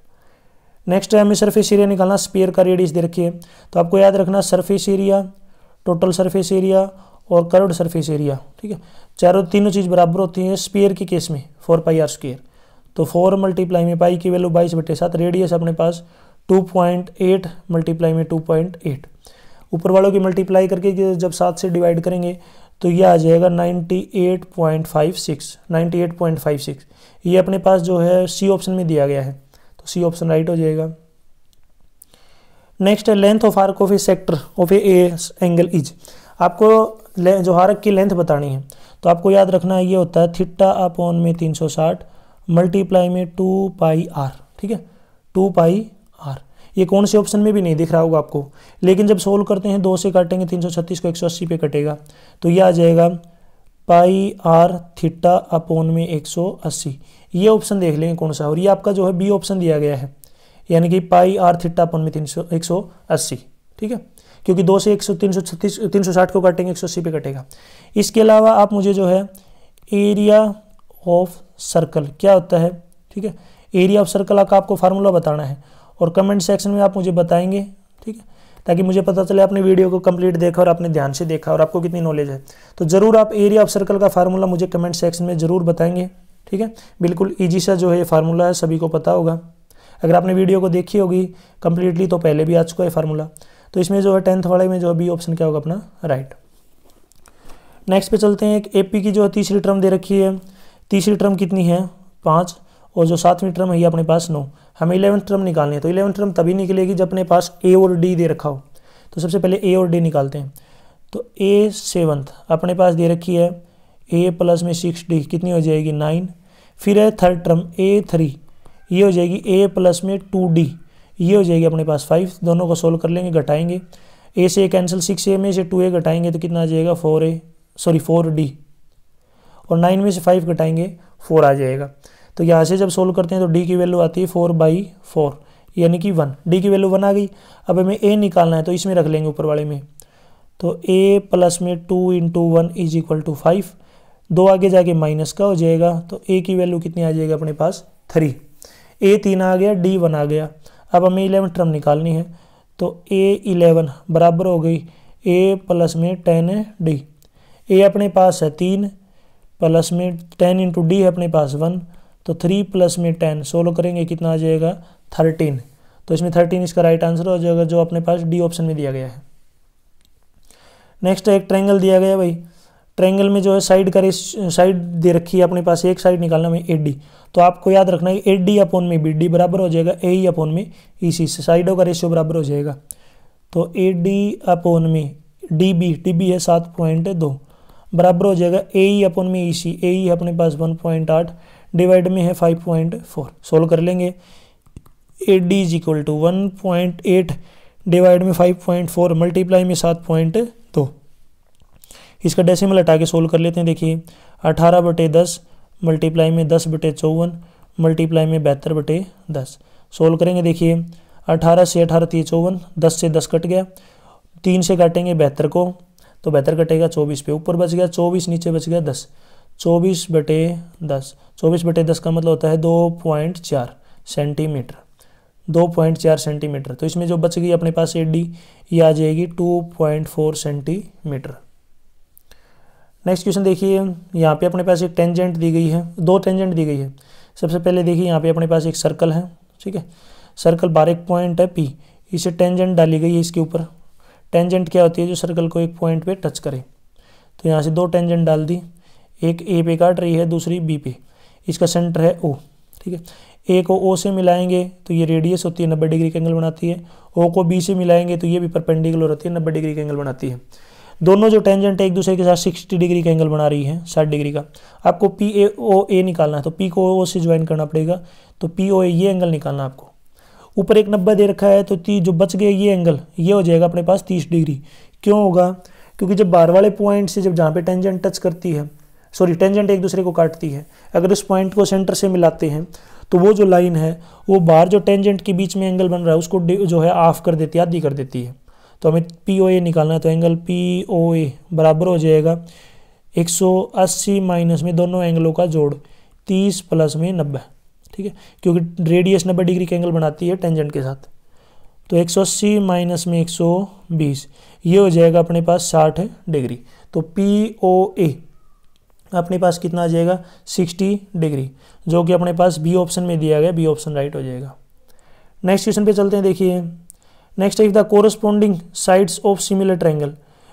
नेक्स्ट है हमें सर्फेस एरिया निकालना स्पेयर का रेडियस दे रखिए तो आपको याद रखना surface area total surface area और कर्व्ड सरफेस एरिया ठीक है चारों तीनों चीज़ बराबर होती हैं स्पेयर के केस में फोर पाई आर स्केयर तो फोर मल्टीप्लाई में पाई की वैल्यू बाईस बटे सात रेडियस अपने पास टू पॉइंट एट मल्टीप्लाई में टू पॉइंट एट ऊपर वालों की मल्टीप्लाई करके जब सात से डिवाइड करेंगे तो यह आ जाएगा eight eight point point five six five six ये अपने पास जो है सी ऑप्शन में दिया गया है तो सी ऑप्शन राइट हो जाएगा नेक्स्ट है length of arc of a sector of a angle is आपको जो हारक की लेंथ बतानी है तो आपको याद रखना ये होता है थिट्टा अपॉन में 360 मल्टीप्लाई में टू पाई आर ठीक है टू पाई आर ये कौन से ऑप्शन में भी नहीं दिख रहा होगा आपको लेकिन जब सोल्व करते हैं दो से काटेंगे 336 को 180 पे कटेगा तो ये आ जाएगा पाई आर थिट्टा अपोन में 180 ये ऑप्शन देख लेंगे कौन सा और ये आपका जो है बी ऑप्शन दिया गया है यानी कि पाई आर थिट्टा अपोन में तीन सौ ठीक है क्योंकि दो से एक सौ तीन सौ छत्तीस तीन सौ साठ को काटेंगे एक सौ अस्सी पे कटेगा इसके अलावा आप मुझे जो है एरिया ऑफ सर्कल क्या होता है ठीक है एरिया ऑफ सर्कल का आपको फार्मूला बताना है और कमेंट सेक्शन में आप मुझे बताएंगे ठीक है ताकि मुझे पता चले आपने वीडियो को कंप्लीट देखा और आपने ध्यान से देखा और आपको कितनी नॉलेज है तो ज़रूर आप एरिया ऑफ सर्कल का फार्मूला मुझे कमेंट सेक्शन में ज़रूर बताएंगे ठीक है बिल्कुल ईजी सा जो है ये फार्मूला है सभी को पता होगा अगर आपने वीडियो को देखी होगी कंप्लीटली तो पहले भी आ चुका है फार्मूला तो इसमें जो है टेंथ वाले में जो है बी ऑप्शन क्या होगा अपना राइट नेक्स्ट पे चलते हैं एक ए की जो है तीसरी टर्म दे रखी है तीसरी टर्म कितनी है पाँच और जो सातवीं टर्म है ये अपने पास नौ हमें इलेवंथ टर्म निकालनी है तो इलेवंथ टर्म तभी निकलेगी जब अपने पास ए और डी दे रखा हो तो सबसे पहले ए और डी निकालते हैं तो ए सेवन्थ अपने पास दे रखी है ए प्लस में सिक्स डी कितनी हो जाएगी नाइन फिर है थर्ड टर्म ए थ्री ये हो जाएगी ए प्लस में टू डी ये हो जाएगी अपने पास फाइव दोनों को सोल्व कर लेंगे घटाएंगे ए से ए कैंसिल सिक्स ए में से टू ए घटाएंगे तो कितना आ जाएगा four A sorry four D और नाइन में से फाइव घटाएंगे फोर आ जाएगा तो यहाँ से जब सोल्व करते हैं तो डी की वैल्यू आती है फोर बाई फोर यानी कि वन डी की वैल्यू वन आ गई अब हमें ए निकालना है तो इसमें रख लेंगे ऊपर वाले में तो ए प्लस में two into one is equal to five दो आगे जाके माइनस का हो जाएगा तो ए की वैल्यू कितनी आ जाएगी अपने पास थ्री ए तीन आ गया डी वन आ गया अब हमें इलेवन टर्म निकालनी है तो ए इलेवन बराबर हो गई ए प्लस में टेन डी ए अपने पास है तीन प्लस में टेन इंटू डी है अपने पास वन तो थ्री प्लस में टेन सोलो करेंगे कितना आ जाएगा थर्टीन तो इसमें थर्टीन इसका राइट आंसर हो जाएगा जो अपने पास डी ऑप्शन में दिया गया है नेक्स्ट एक ट्रैंगल दिया गया भाई ट्रेंगल में जो है साइड का साइड दे रखी है अपने पास एक साइड निकालना में डी तो आपको याद रखना है ए डी अपोन में बी डी बराबर हो जाएगा ए ई अपोन में ई e सी साइडों का रेशियो बराबर हो जाएगा तो ए डी अपोन में डी बी डी बी है सात पॉइंट दो बराबर हो जाएगा ए ई अपोन में ई सी ए ई अपने पास वन पॉइंट आठ डिवाइड में है फाइव पॉइंट फोर सोल्व कर लेंगे A D is equal to one point eight divide में फाइव पॉइंट फोर मल्टीप्लाई में सात पॉइंट दो इसका डेसिमल हटा के सोल्व कर लेते हैं देखिए अठारह बटे दस मल्टीप्लाई में दस बटे चौवन मल्टीप्लाई में बहत्तर बटे दस सोल्व करेंगे देखिए अठारह से अठारह तीस तो चौवन दस से दस कट गया तीन से काटेंगे बहत्तर को तो बेहतर कटेगा चौबीस पे ऊपर बच गया चौबीस नीचे बच गया दस चौबीस बटे दस चौबीस बटे दस का मतलब होता है दो पॉइंट चार सेंटीमीटर दो पॉइंट चार सेंटीमीटर तो इसमें जो बच गई अपने पास एडी ये आ जाएगी two point four centimetre next question देखिए यहाँ पे अपने पास एक टेंजेंट दी गई है दो टेंजेंट दी गई है सबसे पहले देखिए यहाँ पे अपने पास एक सर्कल है ठीक है सर्कल बारह एक पॉइंट है पी इसे टेंजेंट डाली गई है इसके ऊपर टेंजेंट क्या होती है जो सर्कल को एक पॉइंट पे टच करे तो यहाँ से दो टेंजेंट डाल दी एक ए पे काट रही है दूसरी बी पे इसका सेंटर है ओ ठीक है ए को ओ से मिलाएंगे तो ये रेडियस होती है नब्बे डिग्री का एंगल बनाती है ओ को बी से मिलाएंगे तो ये भी परपेंडिकुलर होती है नब्बे डिग्री का एंगल बनाती है दोनों जो टेंजेंट है एक दूसरे के साथ सिक्सटी डिग्री का एंगल बना रही है साठ डिग्री का आपको पी ए ओ ए निकालना है तो पी को ओ से ज्वाइन करना पड़ेगा तो पी ओ ए ये एंगल निकालना आपको ऊपर एक नब्बे दे रखा है तो ती जो बच गए ये एंगल ये हो जाएगा अपने पास तीस डिग्री क्यों होगा क्योंकि जब बाहर वाले पॉइंट से जब जहाँ पर टेंजेंट टच करती है सॉरी टेंजेंट एक दूसरे को काटती है अगर उस पॉइंट को सेंटर से मिलाते हैं तो वो जो लाइन है वो बाहर जो टेंजेंट के बीच में एंगल बन रहा है उसको जो है ऑफ कर देती है आधी कर देती है तो हमें पी ओ ए निकालना है तो एंगल पी ओ ए बराबर हो जाएगा 180 माइनस में दोनों एंगलों का जोड़ 30 प्लस में 90 ठीक है क्योंकि रेडियस 90 डिग्री का एंगल बनाती है टेंजेंट के साथ तो 180 माइनस में 120 ये हो जाएगा अपने पास 60 डिग्री तो पी ओ ए अपने पास कितना आ जाएगा 60 डिग्री जो कि अपने पास बी ऑप्शन में दिया गया बी ऑप्शन राइट हो जाएगा नेक्स्ट क्वेश्चन पे चलते हैं देखिए नेक्स्ट है if the corresponding sides of similar triangle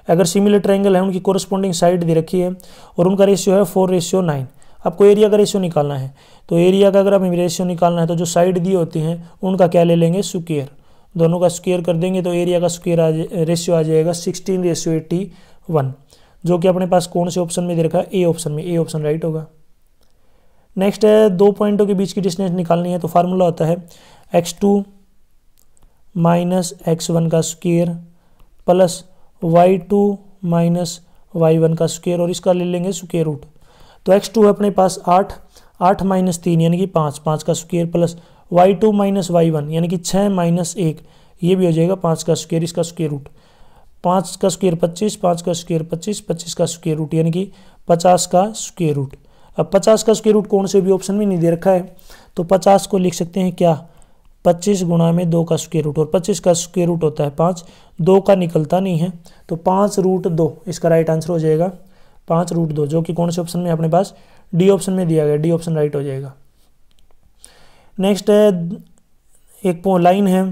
अगर सिमिलर ट्रायंगल है उनकी कोरस्पॉन्डिंग साइड दे रखी है और उनका रेशियो है फोर रेशियो नाइन आपको एरिया का रेशियो निकालना है तो एरिया का अगर हमें रेशियो निकालना है तो जो साइड दी होती हैं उनका क्या ले लेंगे स्क्वेयर दोनों का स्क्वेयर कर देंगे तो एरिया का स्क्वेयर आ रेशियो आ जाएगा सिक्सटीन रेशियो एट्टी वन जो कि अपने पास कौन से ऑप्शन में दे रखा है ए ऑप्शन में ए ऑप्शन राइट होगा नेक्स्ट है दो पॉइंटों के बीच की डिस्टेंस निकालनी है तो फार्मूला होता है x two minus x one का square plus Y two minus Y one का स्क्वेयर और इसका ले लेंगे स्क्वेयर रूट तो एक्स टू है अपने पास आठ आठ माइनस तीन यानी कि पाँच पाँच का square plus Y two minus Y one यानी कि छः माइनस एक ये भी हो जाएगा पाँच का स्क्वेयर इसका स्क्वेयर रूट पाँच का स्क्वेयर पच्चीस पाँच का स्क्वेयर पच्चीस पच्चीस का स्क्वेयर रूट यानी कि पचास का स्क्वेयर रूट अब पचास का स्क्वेयर रूट कौन से भी ऑप्शन में नहीं दे रखा है तो पचास को लिख सकते हैं क्या पच्चीस गुणा में दो का स्क्वेयर रूट और पच्चीस का स्क्वेयर रूट होता है पाँच दो का निकलता नहीं है तो पाँच रूट दो इसका राइट आंसर हो जाएगा पाँच रूट दो जो कि कौन से ऑप्शन में अपने पास डी ऑप्शन में दिया गया डी ऑप्शन राइट हो जाएगा नेक्स्ट है एक लाइन है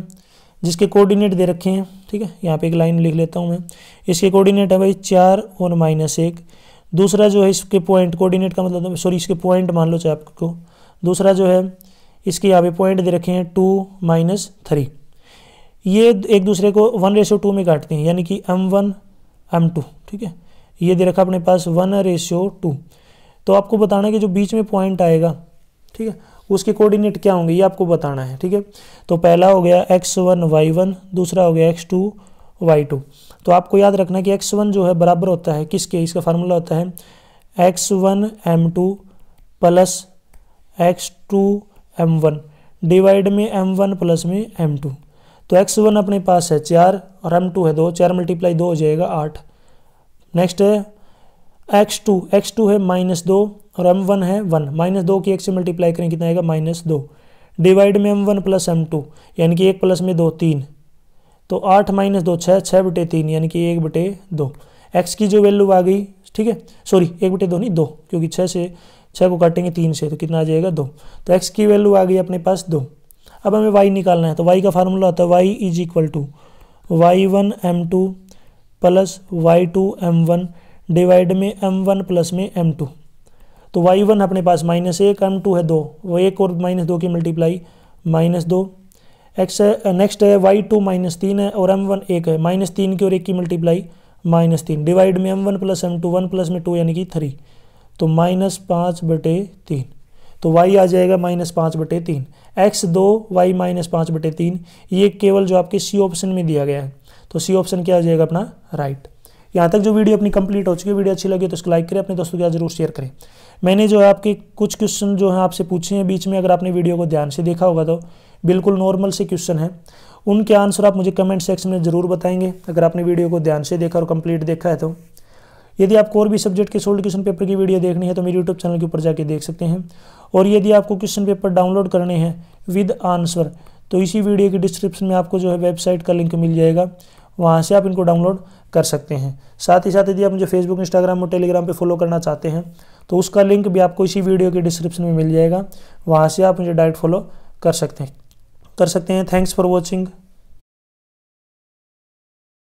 जिसके कोऑर्डिनेट दे रखे हैं ठीक है यहाँ पे एक लाइन लिख लेता हूँ मैं इसके कोऑर्डिनेट है भाई चार और माइनस एक दूसरा जो है इसके पॉइंट कोऑर्डिनेट का मतलब सॉरी इसके पॉइंट मान लो चाहे आपको दूसरा जो है इसके यहाँ पे पॉइंट दे रखे हैं टू माइनस थ्री ये एक दूसरे को वन रेशियो टू में काटते हैं यानी कि एम वन एम टू ठीक है ये दे रखा अपने पास वन रेशियो टू तो आपको बताना है कि जो बीच में पॉइंट आएगा ठीक है उसके कोऑर्डिनेट क्या होंगे ये आपको बताना है ठीक है तो पहला हो गया एक्स वन वाई वन दूसरा हो गया एक्स टू वाई टू तो आपको याद रखना है कि एक्स वन जो है बराबर होता है किसके इसका फार्मूला होता है X one M two plus x two M one divide में एम वन प्लस में एम टू तो एक्स वन अपने पास है चार और एम टू है दो चार मल्टीप्लाई दो हो जाएगा आठ नेक्स्ट है एक्स टू एक्स टू है माइनस दो और एम वन है वन माइनस दो की एक से मल्टीप्लाई करें कितना आएगा माइनस दो डिवाइड में M one plus M two यानी कि एक प्लस में दो तीन तो आठ माइनस दो छः छः बटे तीन यानी कि एक बटे दो एक्स की जो वैल्यू आ गई ठीक है सॉरी एक बटे दो नहीं दो क्योंकि छः से छः को काटेंगे तीन से तो कितना आ जाएगा दो तो एक्स की वैल्यू आ गई अपने पास दो अब हमें वाई निकालना है तो वाई का फार्मूला होता है Y is equal to Y one M two plus Y two M one divide में एम वन प्लस में एम टू तो वाई वन अपने पास माइनस एक एम टू है दो वो एक और माइनस दो की मल्टीप्लाई माइनस दो एक्स नेक्स्ट है वाई टू माइनस तीन है और एम वन एक है माइनस तीन की और एक की मल्टीप्लाई माइनस तीन डिवाइड में M one plus M two one plus में टू यानी कि थ्री तो माइनस पाँच बटे तीन तो वाई आ जाएगा माइनस पाँच बटे तीन एक्स दो वाई माइनस पाँच बटे तीन ये केवल जो आपके सी ऑप्शन में दिया गया है तो सी ऑप्शन क्या आ जाएगा अपना राइट यहाँ तक जो वीडियो अपनी कंप्लीट हो चुकी है वीडियो अच्छी लगी तो उसको लाइक करें अपने दोस्तों के साथ जरूर शेयर करें मैंने जो है आपके कुछ क्वेश्चन जो है आपसे पूछे हैं बीच में अगर आपने वीडियो को ध्यान से देखा होगा तो बिल्कुल नॉर्मल से क्वेश्चन है उनके आंसर आप मुझे कमेंट सेक्शन में ज़रूर बताएंगे अगर आपने वीडियो को ध्यान से देखा और कंप्लीट देखा है तो यदि आपको और भी सब्जेक्ट के सोल्ड क्वेश्चन पेपर की वीडियो देखनी है तो मेरे यूट्यूब चैनल के ऊपर जाके देख सकते हैं और यदि आपको क्वेश्चन पेपर डाउनलोड करने हैं विद आंसर तो इसी वीडियो के डिस्क्रिप्शन में आपको जो है वेबसाइट का लिंक मिल जाएगा वहाँ से आप इनको डाउनलोड कर सकते हैं साथ ही साथ यदि आप मुझे फेसबुक इंस्टाग्राम और टेलीग्राम पर फॉलो करना चाहते हैं तो उसका लिंक भी आपको इसी वीडियो के डिस्क्रिप्शन में मिल जाएगा वहाँ से आप मुझे डायरेक्ट फॉलो कर सकते हैं कर सकते हैं थैंक्स फॉर वॉचिंग